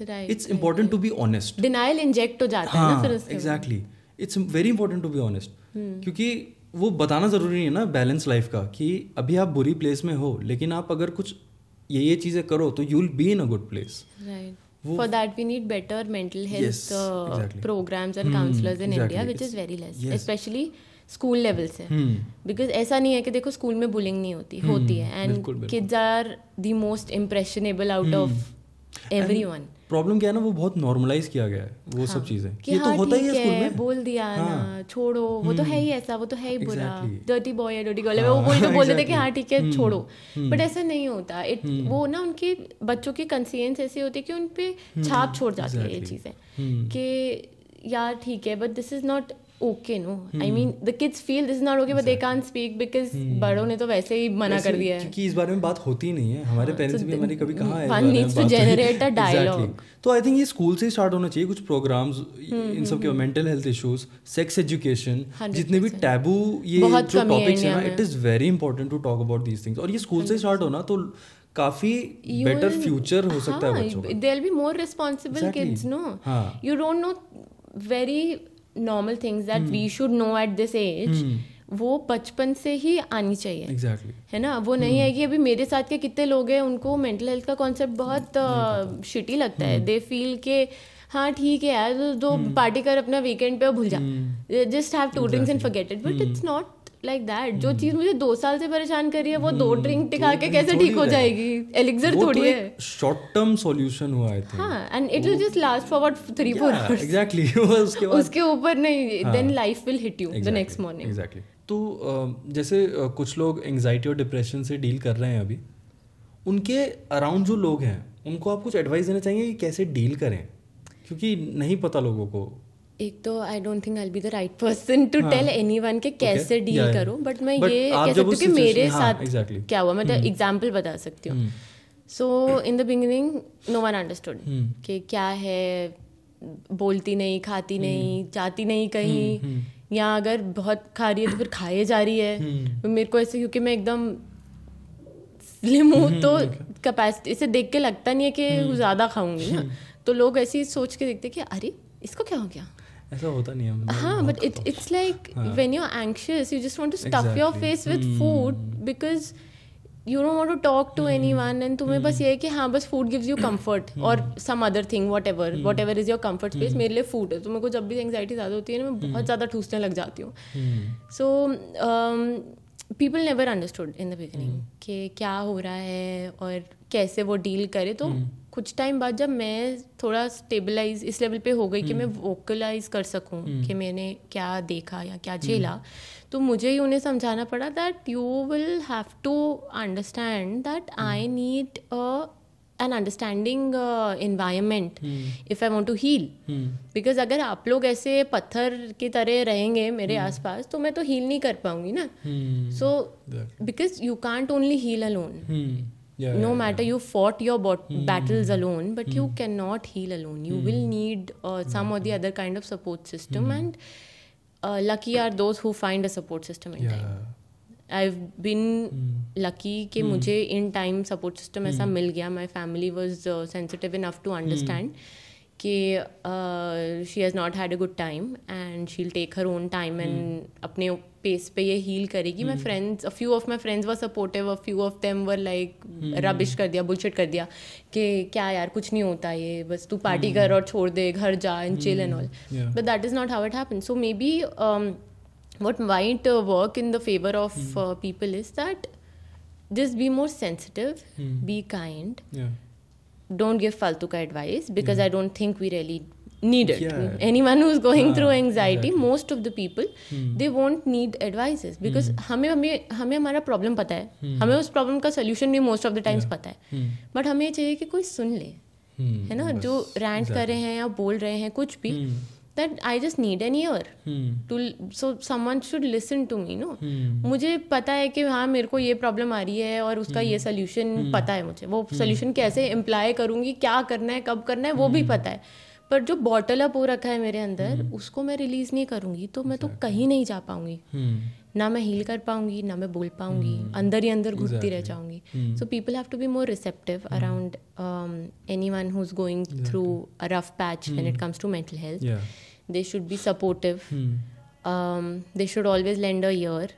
it's important to be honest denial inject हो जाता हाँ, है ना exactly it's very important to be honest क्योंकि वो बताना ज़रूरी है ना बैलेंस लाइफ का कि अभी आप बुरी प्लेस में हो लेकिन आप अगर कुछ ये ये चीज़ें करो तो you will be in a good place for that we need better mental health programmes and counsellors in India which is very less specially school level से बिकॉज ऐसा नहीं है कि देखो स्कूल में बुलिंग नहीं होती hmm, होती है and kids are the most impressionable out of everyone problem क्या है ना वो बहुत नॉर्मलाइज किया गया है वो हाँ, सब चीजें ये तो हाँ, तो होता ही है स्कूल में बोल दिया हाँ, ना छोड़ो वो तो है ही हम्म। ऐसा वो तो है ही बुरा डर्टी बॉय है डर्टी गर्ल है वो हाँ। बोल तो बोल देते कि हाँ ठीक है हम्म। छोड़ो बट हम्म। ऐसा नहीं होता इट वो ना उनके बच्चों की कंसियंस ऐसी होती है कि उन पे छाप छोड़ जाती है ये चीज़ें कि यार ठीक है but this is not okay no I mean the kids feel this not okay but they can't speak because बड़ों ने तो वैसे ही मना कर दिया है क्योंकि इस बारे में बात होती ही नहीं है हमारे पेरेंट्स हाँ, तो भी हमारी कभी कहा है one needs to generate a dialogue तो आई थिंक ये स्कूल से स्टार्ट होना चाहिए कुछ प्रोग्राम्स हम्म, इन सब के mental health issues sex education जितने भी टैबू ये जो टॉपिक्स हैं it is very important to talk about these things और ये स्कूल से स्टार्ट होना तो काफी बेटर फ्यूचर हो सकता है हाँ, बच्चों का they will be more responsible kids no you don't know very normal things that we should know at this age वो बचपन से ही आनी चाहिए exactly. है ना वो नहीं hmm. है कि अभी मेरे साथ के कितने लोग हैं उनको मेंटल हेल्थ का कॉन्सेप्ट बहुत शिटी hmm. लगता है दे फील के हाँ ठीक है यार दो तो पार्टी hmm. कर अपना वीकेंड पे भूल जा just have two drinks and forget it but it's not like that जो हम्म। चीज मुझे दो साल से परेशान कर रही है वो दो ड्रिंक हम्म, तो टिका के कैसे ठीक हो जाएगी एलिक्सर तो थोड़ी है शॉर्ट टर्म सॉल्यूशन हुआ है हां and it will just last for forward 3 4 hours exactly उसके बाद उसके ऊपर नहीं then life will hit you the next morning exactly तो जैसे कुछ लोग एंग्जायटी और डिप्रेशन से डील कर रहे हैं अभी उनके अराउंड जो लोग हैं उनको आप कुछ एडवाइस देना चाहेंगे कि कैसे डील करें क्योंकि नहीं पता लोगों को एक तो I don't think I be the right person to tell anyone के कैसे डील okay. yeah, करो बट मैं but ये कह सकती हूँ कि मेरे हाँ, साथ exactly. क्या हुआ मैं तो एग्जाम्पल हम्म। hmm. बता सकती हूँ so in the beginning no one understood कि क्या है बोलती नहीं खाती hmm. नहीं जाती नहीं कहीं hmm. या अगर बहुत खा रही है तो फिर खाए जा रही है मेरे को ऐसे क्योंकि मैं एकदम स्लिम हूँ तो कैपेसिटी इसे देख के लगता नहीं है कि ज़्यादा खाऊंगी ना तो लोग ऐसी सोच के देखते कि अरे इसको क्या हो गया ऐसा होता नहीं है मतलब हाँ but it it's like when you are anxious you just want to stuff your face with food because you don't want to talk to anyone and तुम्हें hmm. बस ये है कि हाँ बस फूड गिव्स यू कम्फर्ट और some other thing whatever whatever is your comfort space मेरे लिए फूड है तो मेरे को जब भी एंगजाइटी ज़्यादा होती है ना मैं hmm. बहुत ज़्यादा ठूसने लग जाती हूँ so people never understood in the beginning कि क्या हो रहा है और कैसे वो डील करे तो hmm. कुछ टाइम बाद जब मैं थोड़ा स्टेबलाइज इस लेवल पे हो गई कि हम्म। मैं वोकलाइज कर सकूं हम्म। कि मैंने क्या देखा या क्या हम्म। झेला तो मुझे ही उन्हें समझाना पड़ा that you will have to understand that I need an understanding environment if I want to heal because अगर आप लोग ऐसे पत्थर की तरह रहेंगे मेरे आस पास तो मैं तो हील नहीं कर पाऊंगी ना so because you can't only heal alone no matter you fought your battles alone but you cannot heal alone you will need some of the other kind of support system and lucky are those who find a support system in time I been lucky कि मुझे in time support system ऐसा मिल गया my family was sensitive enough to understand कि she has not had a good time and she'll take her own time and अपने pace पे ये heal करेगी मैं friends few of my friends were supportive a few of them were like rubbish कर दिया bullshit कर दिया कि क्या यार कुछ नहीं होता ये बस तू पार्टी hmm. कर और छोड़ दे घर जा and chill and all but that is not how it happen so maybe what white work in the favour of people is that just be more sensitive be kind don't give faltuka advice because yeah. I don't think we really need it. Yeah. Anyone who's going ah, through anxiety, exactly. most of the people, hmm. they won't need advices because hmm. hame hame हमें problem pata hai है hmm. हमें उस problem का solution भी most of the times पता है but hmm. हमें चाहिए कि कोई सुन ले hmm. है ना जो रैंट exactly. कर रहे हैं या बोल रहे हैं कुछ भी hmm. That I just need an ear to so someone should listen to me no मुझे पता है कि हाँ मेरे को ये प्रॉब्लम आ रही है और उसका ये सोल्यूशन hmm. hmm. पता है मुझे वो सोल्यूशन hmm. कैसे इम्प्लाई करूँगी क्या करना है कब करना है वो भी पता है पर जो बॉटल अप हो रखा है मेरे अंदर उसको मैं रिलीज नहीं करूँगी तो मैं तो कहीं नहीं जा पाऊंगी ना मैं हील कर पाऊंगी ना मैं बोल पाऊंगी hmm. अंदर ही अंदर घुटती exactly. रह जाऊंगी so people have to be more receptive around anyone who is going through a rough patch when it comes to mental health they should be supportive they should always lend an ear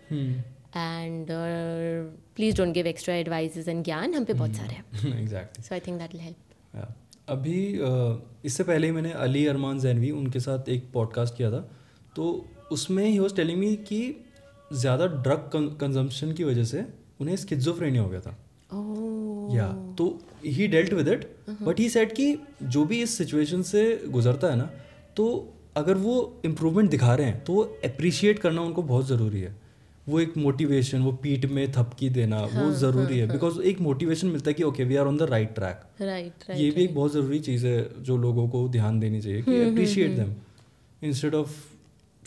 and please don't give extra advice and ज्ञान हम पे बहुत सारे हैं so I think that will help अभी uh, इससे पहले ही मैंने अली अरमान जैनवी उनके साथ एक पॉडकास्ट किया था तो उसमें ही वॉज टेलिंग मी कि ज़्यादा ड्रग कंजम्पशन की वजह से उन्हें स्किजोफ्रेनिया हो गया था oh. या तो he dealt with it but he said कि जो भी इस सिचुएशन से गुजरता है ना तो अगर वो इम्प्रूवमेंट दिखा रहे हैं तो वो अप्रिशिएट करना उनको बहुत ज़रूरी है वो एक मोटिवेशन वो पीठ में थपकी देना हाँ, वो ज़रूरी हाँ, है बिकॉज हाँ. एक मोटिवेशन मिलता है कि okay we are on the right track right ये भी एक बहुत ज़रूरी चीज़ है जो लोगों को ध्यान देनी चाहिए कि appreciate them instead of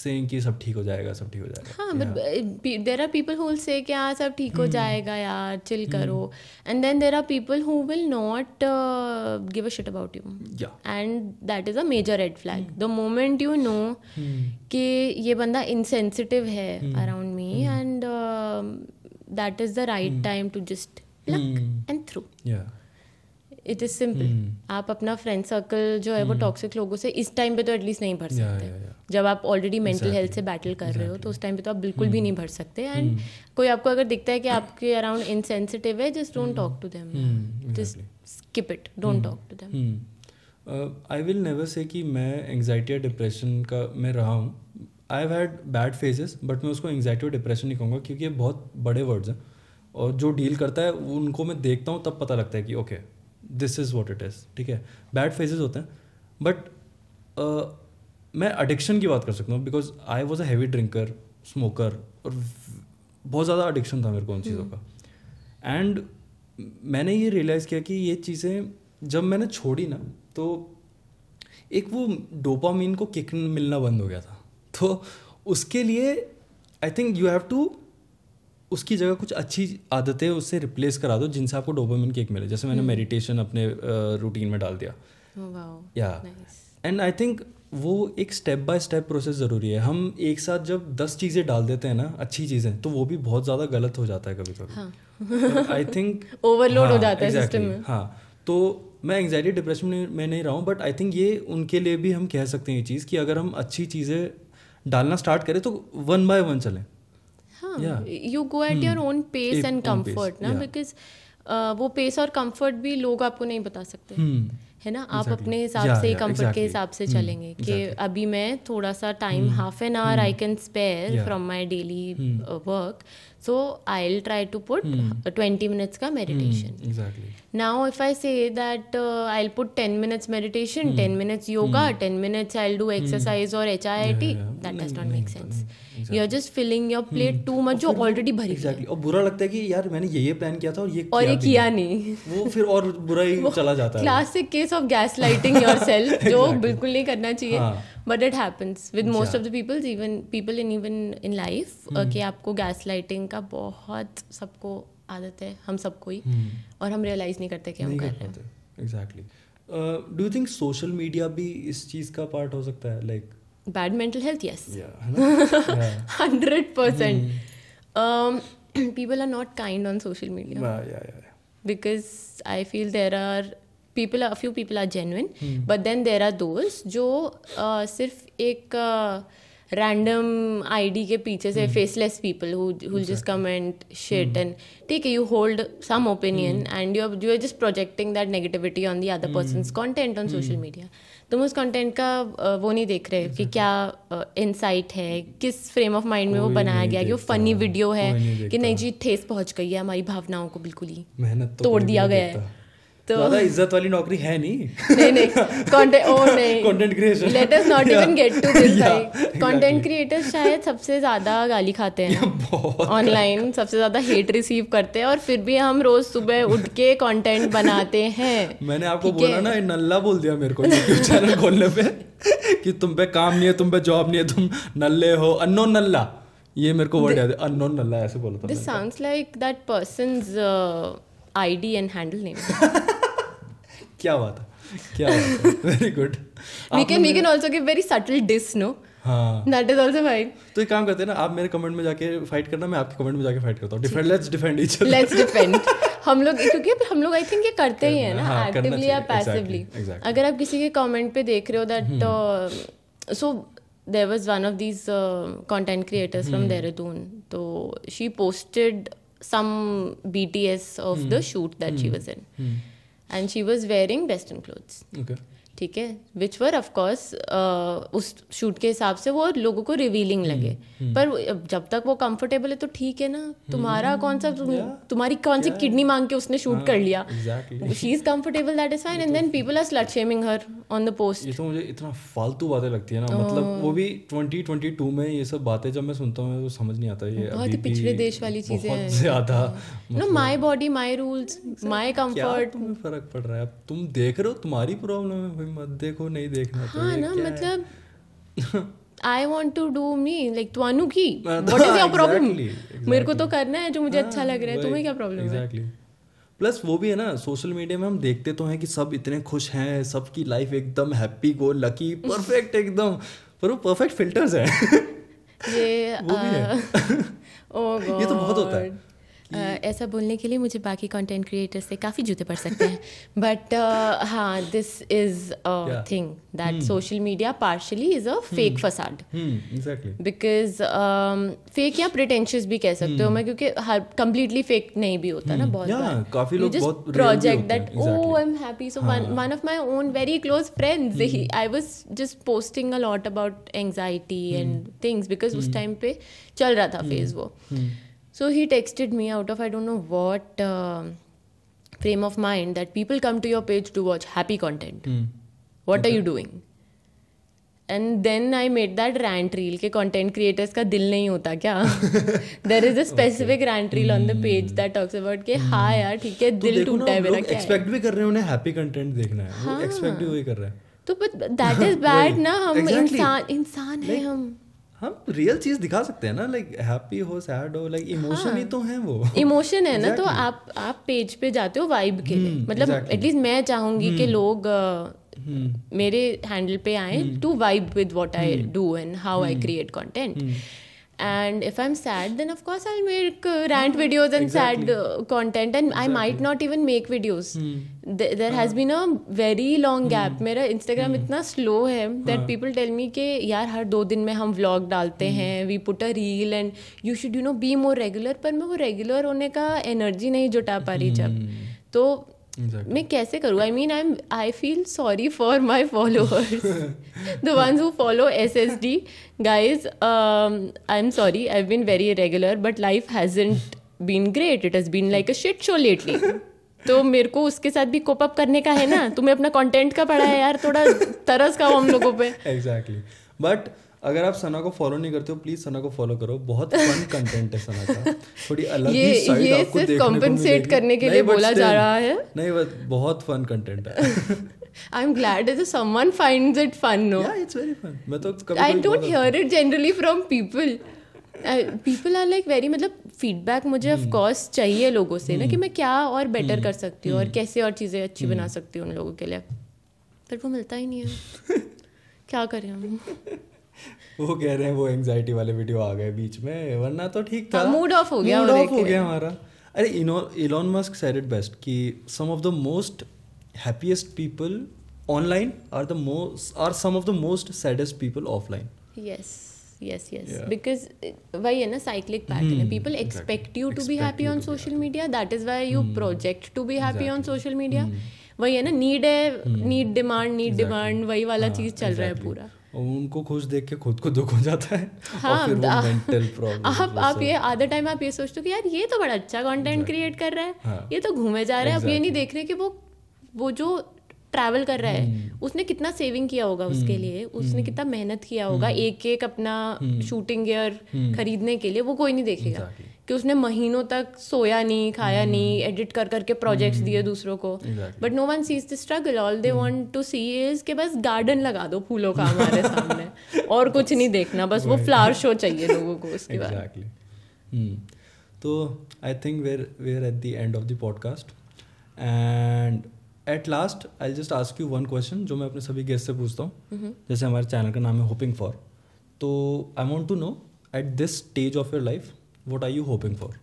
saying कि सब ठीक हो जाएगा सब ठीक हो जाएगा हाँ but there are people who say कि हाँ सब ठीक हो hmm. जाएगा यार चिल hmm. करो and then there are people who will not give a shit about you and that is a major red flag the moment you know कि ये बंदा इनसेंसिटिव है around me and that is the right time to just luck and through it is simple आप अपना friend circle जो है hmm. वो toxic लोगों से इस टाइम पे तो एटलीस्ट नहीं भर सकते yeah, yeah, yeah. जब आप ऑलरेडी मेंटल हेल्थ से बैटल कर exactly. रहे हो तो उस टाइम पे तो आप बिल्कुल hmm. भी नहीं भर सकते एंड hmm. कोई आपको अगर दिखता है कि आपके अराउंड इनसेंसिटिव है just don't talk to them just skip it don't talk to them I will never say कि मैं एंगजाइटी या डिप्रेशन का मैं रहा हूँ I have had bad phases but मैं उसको एंगजाइटी और डिप्रेशन नहीं कहूँगा क्योंकि ये बहुत बड़े वर्ड्स हैं और जो डील करता है उनको मैं देखता हूँ तब पता लगता है कि okay okay, this is what it is ठीक है बैड फेजेस होते हैं बट मैं अडिक्शन की बात कर सकता हूँ because I was a heavy drinker smoker और बहुत ज़्यादा अडिक्शन था मेरे को उन चीज़ों हम्म। का एंड मैंने ये रियलाइज़ किया कि ये चीज़ें जब मैंने छोड़ी ना तो एक वो डोपामीन को किक मिलना बंद हो गया था तो उसके लिए I think you have to उसकी जगह कुछ अच्छी आदतें उससे रिप्लेस करा दो जिनसे आपको डोबोमिन केक मिले जैसे मैंने मेडिटेशन हम्म। अपने रूटीन में डाल दिया या एंड आई थिंक वो एक स्टेप बाय स्टेप प्रोसेस ज़रूरी है हम एक साथ जब दस चीज़ें डाल देते हैं ना अच्छी चीज़ें तो वो भी बहुत ज़्यादा गलत हो जाता है कभी कभी आई थिंक ओवरलोड हो हाँ, जाता है सिस्टम में हाँ तो मैं एंगजाइटी डिप्रेशन में नहीं रहा हूँ बट आई थिंक ये उनके लिए भी हम कह सकते हैं ये चीज़ कि अगर हम अच्छी चीज़ें डालना स्टार्ट करें तो वन बाय वन चलें you go at your own pace and comfort ना बिकॉज वो पेस और कम्फर्ट भी लोग आपको नहीं बता सकते hmm. है ना आप अपने हिसाब से कम्फर्ट के हिसाब से hmm. चलेंगे कि अभी मैं थोड़ा सा time half an hour I can spare from my daily work so I try to put twenty minutes का meditation hmm. Now, if I say that uh, I'll put 10 minutes meditation, mm. 10 minutes yoga, mm. 10 minutes I'll do hmm. exercise or HIIT, yeah, yeah. that does not hmm. make sense. You are just filling your plate too much जो already भरी exactly. और बुरा लगता है कि यार मैंने ये ये प्लान किया था और ये और ये किया नहीं वो फिर और बुरा ही चला जाता है classic case of gaslighting yourself जो बिल्कुल नहीं करना चाहिए but it happens with most of the peoples even people in even in life कि आपको गैस लाइटिंग का बहुत सबको आदत है हम सबको ही हम्म। और हम रियलाइज नहीं करते कि हम कर रहे exactly do you think social media भी इस चीज का पार्ट हो सकता है like bad mental health yes hundred percent people are not kind on social media because I feel there are people are few people are genuine but then there are दोस्त जो uh, सिर्फ एक uh, random I D के पीछे से faceless people who just comment shit and ठीक है you hold some opinion and you you are just projecting that negativity on the other person content on social media तुम उस content का वो नहीं देख रहे कि क्या इनसाइट है किस फ्रेम ऑफ माइंड में वो बनाया गया कि वो फनी वीडियो है कि नहीं जी ठेस पहुँच गई है हमारी भावनाओं को बिल्कुल ही तो तोड़ दिया गया है तो ज्यादा इज्जत वाली नौकरी है नहीं नहीं कंटेंट ओ नहीं content creation let us not even get to this like content creator शायद सबसे ज्यादा गाली खाते हैं ऑनलाइन सबसे ज्यादा हेट रिसीव करते हैं और फिर भी हम रोज सुबह उठ के कंटेंट बनाते हैं मैंने आपको बोला ना नल्ला बोल दिया मेरे को यूट्यूब चैनल खोलने पे कि तुम पे काम नहीं है तुम पे जॉब नहीं है तुम नल्ले हो अन्नो नल्ला ये मेरे को वर्ड याद है अननोन नल्ला ऐसे बोला था this sounds like that person's ID and handle name क्या बात है क्या very good we can we can also give very subtle dis no that is also fine तो एक काम करते हैं ना आप मेरे कमेंट में जाके फाइट करना मैं आपके कमेंट में जाके फाइट करता हूं defend let's defend each other let's defend हम लोग क्योंकि हम लोग आई थिंक ये करते ही है ना एक्टिवली हाँ, या पैसिवली अगर आप किसी के कमेंट पे देख रहे हो that so there was one of these content creators from Dehradun तो she posted some B T S of the shoot that she was in and she was wearing western clothes okay ठीक है विच वर of course उस shoot के हिसाब से वो लोगों को रिवीलिंग हम्म, लगे hmm. पर जब तक वो कंफर्टेबल है तो ठीक है ना hmm. तुम्हारा कौन सा तुम, yeah. तुम्हारी कौन सी yeah. किडनी मांग के उसने शूट ah, कर हाँ, लिया she is comfortable that is fine and then people are slut shaming her on the post ये तो मुझे इतना फालतू बातें लगती है ना oh. मतलब हाँ। वो भी 2022 में ये सब बातें जब मैं सुनता हूँ तो समझ नहीं आता ये बहुत पिछड़े देश वाली चीजें हैं ज्यादा no my body my rules my comfort फर्क पड़ रहा है तुम देख रहे हो तुम्हारी प्रॉब्लम है कोई मत देखो नहीं देखना तो हाँ ना मतलब I want to do me like तुआनु की वट इज योर प्रॉब्लम मेरे को तो करना है जो मुझे अच्छा हाँ, अच्छा लग रहा है तुम्हें क्या प्रॉब्लम exactly. है प्लस वो भी है ना सोशल मीडिया में हम देखते तो हैं कि सब इतने खुश हैं सबकी लाइफ एकदम हैप्पी गो लकी परफेक्ट एकदम पर वो परफेक्ट फिल्टर्स हैं ये वो भी uh, है oh ये तो बहुत होता है ऐसा बोलने के लिए मुझे बाकी कंटेंट क्रिएटर से काफ़ी जूते पड़ सकते हैं बट हाँ this is thing that social media partially is a fake facade because fake या प्रिटेंशियस भी कह सकते हो hmm. मैं क्योंकि हर कंप्लीटली फेक नहीं भी होता ना hmm. बहुत काफी लोग बहुत project that oh I am happy so one of my own very close friends he I was just posting a lot about anxiety and things because उस टाइम पे चल रहा था फेज hmm. वो hmm. So he texted me out of I don't know what uh, frame of mind that people come to your page to watch happy content. Mm. What okay. are you doing? And then I made that rant reel के content creators का दिल नहीं होता क्या there is a specific rant reel on the page that talks about के हाँ यार ठीक है दिल टूटा है मेरा क्या एक्सपेक्ट भी कर रहे हैं उन्हें हैप्पी कंटेंट देखना है एक्सपेक्ट हाँ। भी वही कर रहे हैं तो बट दैट इज बैड ना हम इंसान इंसान है हम हम रियल चीज दिखा सकते हैं ना लाइक हैप्पी हो सैड हो लाइक इमोशन ही तो है वो इमोशन है exactly. ना तो आप आप पेज पे जाते हो वाइब के लिए हम्म, मतलब एटलीस्ट exactly. मैं चाहूंगी hmm. कि हम्म। लोग uh, hmm. मेरे हैंडल पे आए to vibe with what I do and how I create content and if i'm sad then of course i'll make uh, rant no, videos and exactly. sad uh, content and exactly. i might not even make videos hmm. Th- there uh-huh. has been a very long hmm. gap मेरा Instagram hmm. इतना slow है that people tell me कि यार हर दो दिन में हम vlog डालते हैं we put a reel and you should you know be more regular पर मैं वो रेगुलर होने का एनर्जी नहीं जुटा पा रही jab to exactly. मैं कैसे करूँ I mean I am I feel sorry for my followers the ones who follow S S D guys I am sorry I been very regular but life hasn't been great it has been like a shit show lately तो मेरे को उसके साथ भी cope up करने का है ना तुम्हें अपना कॉन्टेंट का पढ़ा है यार थोड़ा तरस का हम लोगों पे एग्जैक्टली exactly. बट अगर आप सना को फॉलो नहीं करते हो प्लीज सना को फॉलो करो बहुत फन कंटेंट है सना का थोड़ी अलग ये, ही ये आपको सिर्फ कॉम्पनसेट करने के लिए बोला जा रहा है नहीं बस बहुत फन कंटेंट है I'm am glad is someone finds it fun no yeah it's very fun मैं तो I don't hear it generally from people. People people are like very मतलब फीडबैक मुझे ऑफ कोर्स hmm. चाहिए लोगों से ना कि hmm. मैं क्या और बेटर hmm. कर सकती हूँ और कैसे और चीज़ें अच्छी बना सकती हूँ उन लोगों के लिए पर वो मिलता ही नहीं है क्या करें हम वो कह रहे हैं वो एंजाइटी वाले वीडियो आ गए बीच में वरना तो ठीक था मूड ऑफ हो गया मूड ऑफ हो गया हमारा अरे Elon Musk said it best कि some of the most happiest people online are the most are some of the most saddest people offline yes yes yes yeah. because why in a cyclic pattern hmm. people expect exactly. you to expect be happy on social happy. media that is why you hmm. project to be happy exactly. on social media hmm. वही है ना need है need demand need demand वही वाला चीज चल रहा है पूरा और उनको खुश देख के खुद को दुख हो जाता है हाँ, और फिर वो मेंटल प्रॉब्लम आप आप ये आधा टाइम आप ये सोचते हो कि यार ये तो बड़ा अच्छा कंटेंट क्रिएट कर रहा है हाँ, ये तो घूमे जा रहा है आप ये नहीं देख रहे कि वो वो जो ट्रैवल कर रहा है हम्म। उसने कितना सेविंग किया होगा उसके हम्म। लिए उसने हम्म। कितना मेहनत किया होगा एक एक अपना शूटिंग गियर खरीदने के लिए वो कोई नहीं देखेगा कि उसने महीनों तक सोया नहीं खाया mm. नहीं एडिट कर करके प्रोजेक्ट्स हम्म। mm. दिए दूसरों को but no one sees the struggle all they want to see is के बस गार्डन लगा दो फूलों का हमारे सामने और कुछ नहीं देखना बस वो फ्लावर शो चाहिए लोगों को उसके बाद हम्म। तो I think we're we're at the end of the podcast and at last I just ask you one question जो मैं अपने सभी गेस्ट से पूछता हूँ जैसे हमारे चैनल का नाम है होपिंग फॉर तो I want to know at this stage of your life what are you hoping for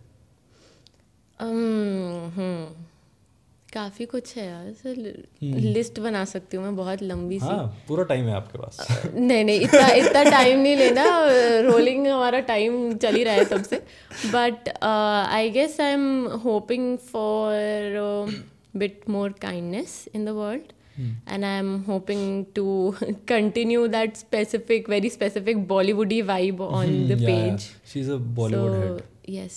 काफी कुछ है यार सर लिस्ट hmm. बना सकती हूँ मैं बहुत लंबी सी हाँ, पूरा टाइम है आपके पास नहीं नहीं इतना इतना टाइम नहीं लेना रोलिंग हमारा टाइम चल ही रहा है सबसे but I guess I am hoping for bit more kindness in the world Mm. And I'm hoping to continue that specific, very specific Bollywoody vibe on mm, hmm the yeah, page. Yeah. She's a Bollywood so, head. Yes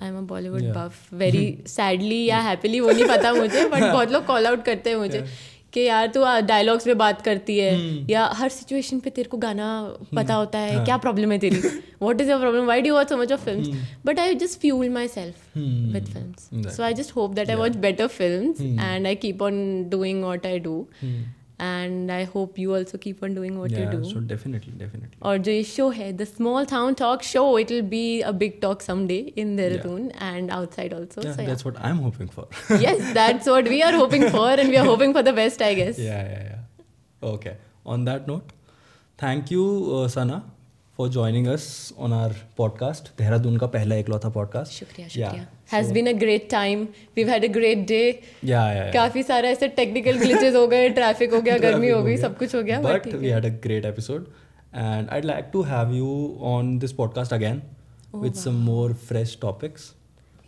I am a Bollywood buff very sadly या happily वो नहीं पता मुझे but बहुत लोग call out करते हैं मुझे yeah. कि यार तू डायलॉग्स पे बात करती है hmm. या हर सिचुएशन पे तेरे को गाना हम्म। पता होता है hmm. क्या प्रॉब्लम है तेरी what is your problem why do watch so much of film but I just fuel myself with film so I just hope that I watch better film and I keep on doing what I do and I hope you also keep on doing what you do definitely definitely और जो ये show है the small town talk show it will be a big talk some day in Dehradun and outside also that's what I am hoping for yes that's what we are hoping for and we are hoping for the best I guess okay on that note thank you Sana for joining us on our podcast Dehradun का पहला एकलौता podcast शुक्रिया शुक्रिया has been a great time we've had a great day yeah yeah, yeah. काफी सारा ऐसे technical glitches हो गए traffic हो गया गर्मी हो गई सब कुछ हो गया but we had a great episode and I'd like to have you on this podcast again oh, with some more fresh topics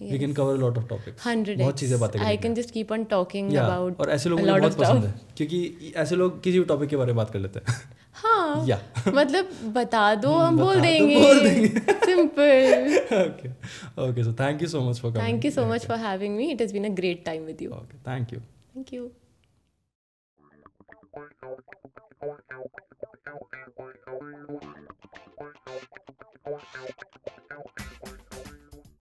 We can cover a lot of topics. Hundred. बहुत चीजें बातें करेंगे. I can just keep on talking yeah. about. और ऐसे लोगों को बहुत पसंद है क्योंकि ऐसे लोग किसी भी टॉपिक के बारे बात कर लेते हैं. हाँ या मतलब बता दो हम बोल देंगे simple okay okay so thank you so much for thank you so much for having me it has been a great time with you okay thank you thank you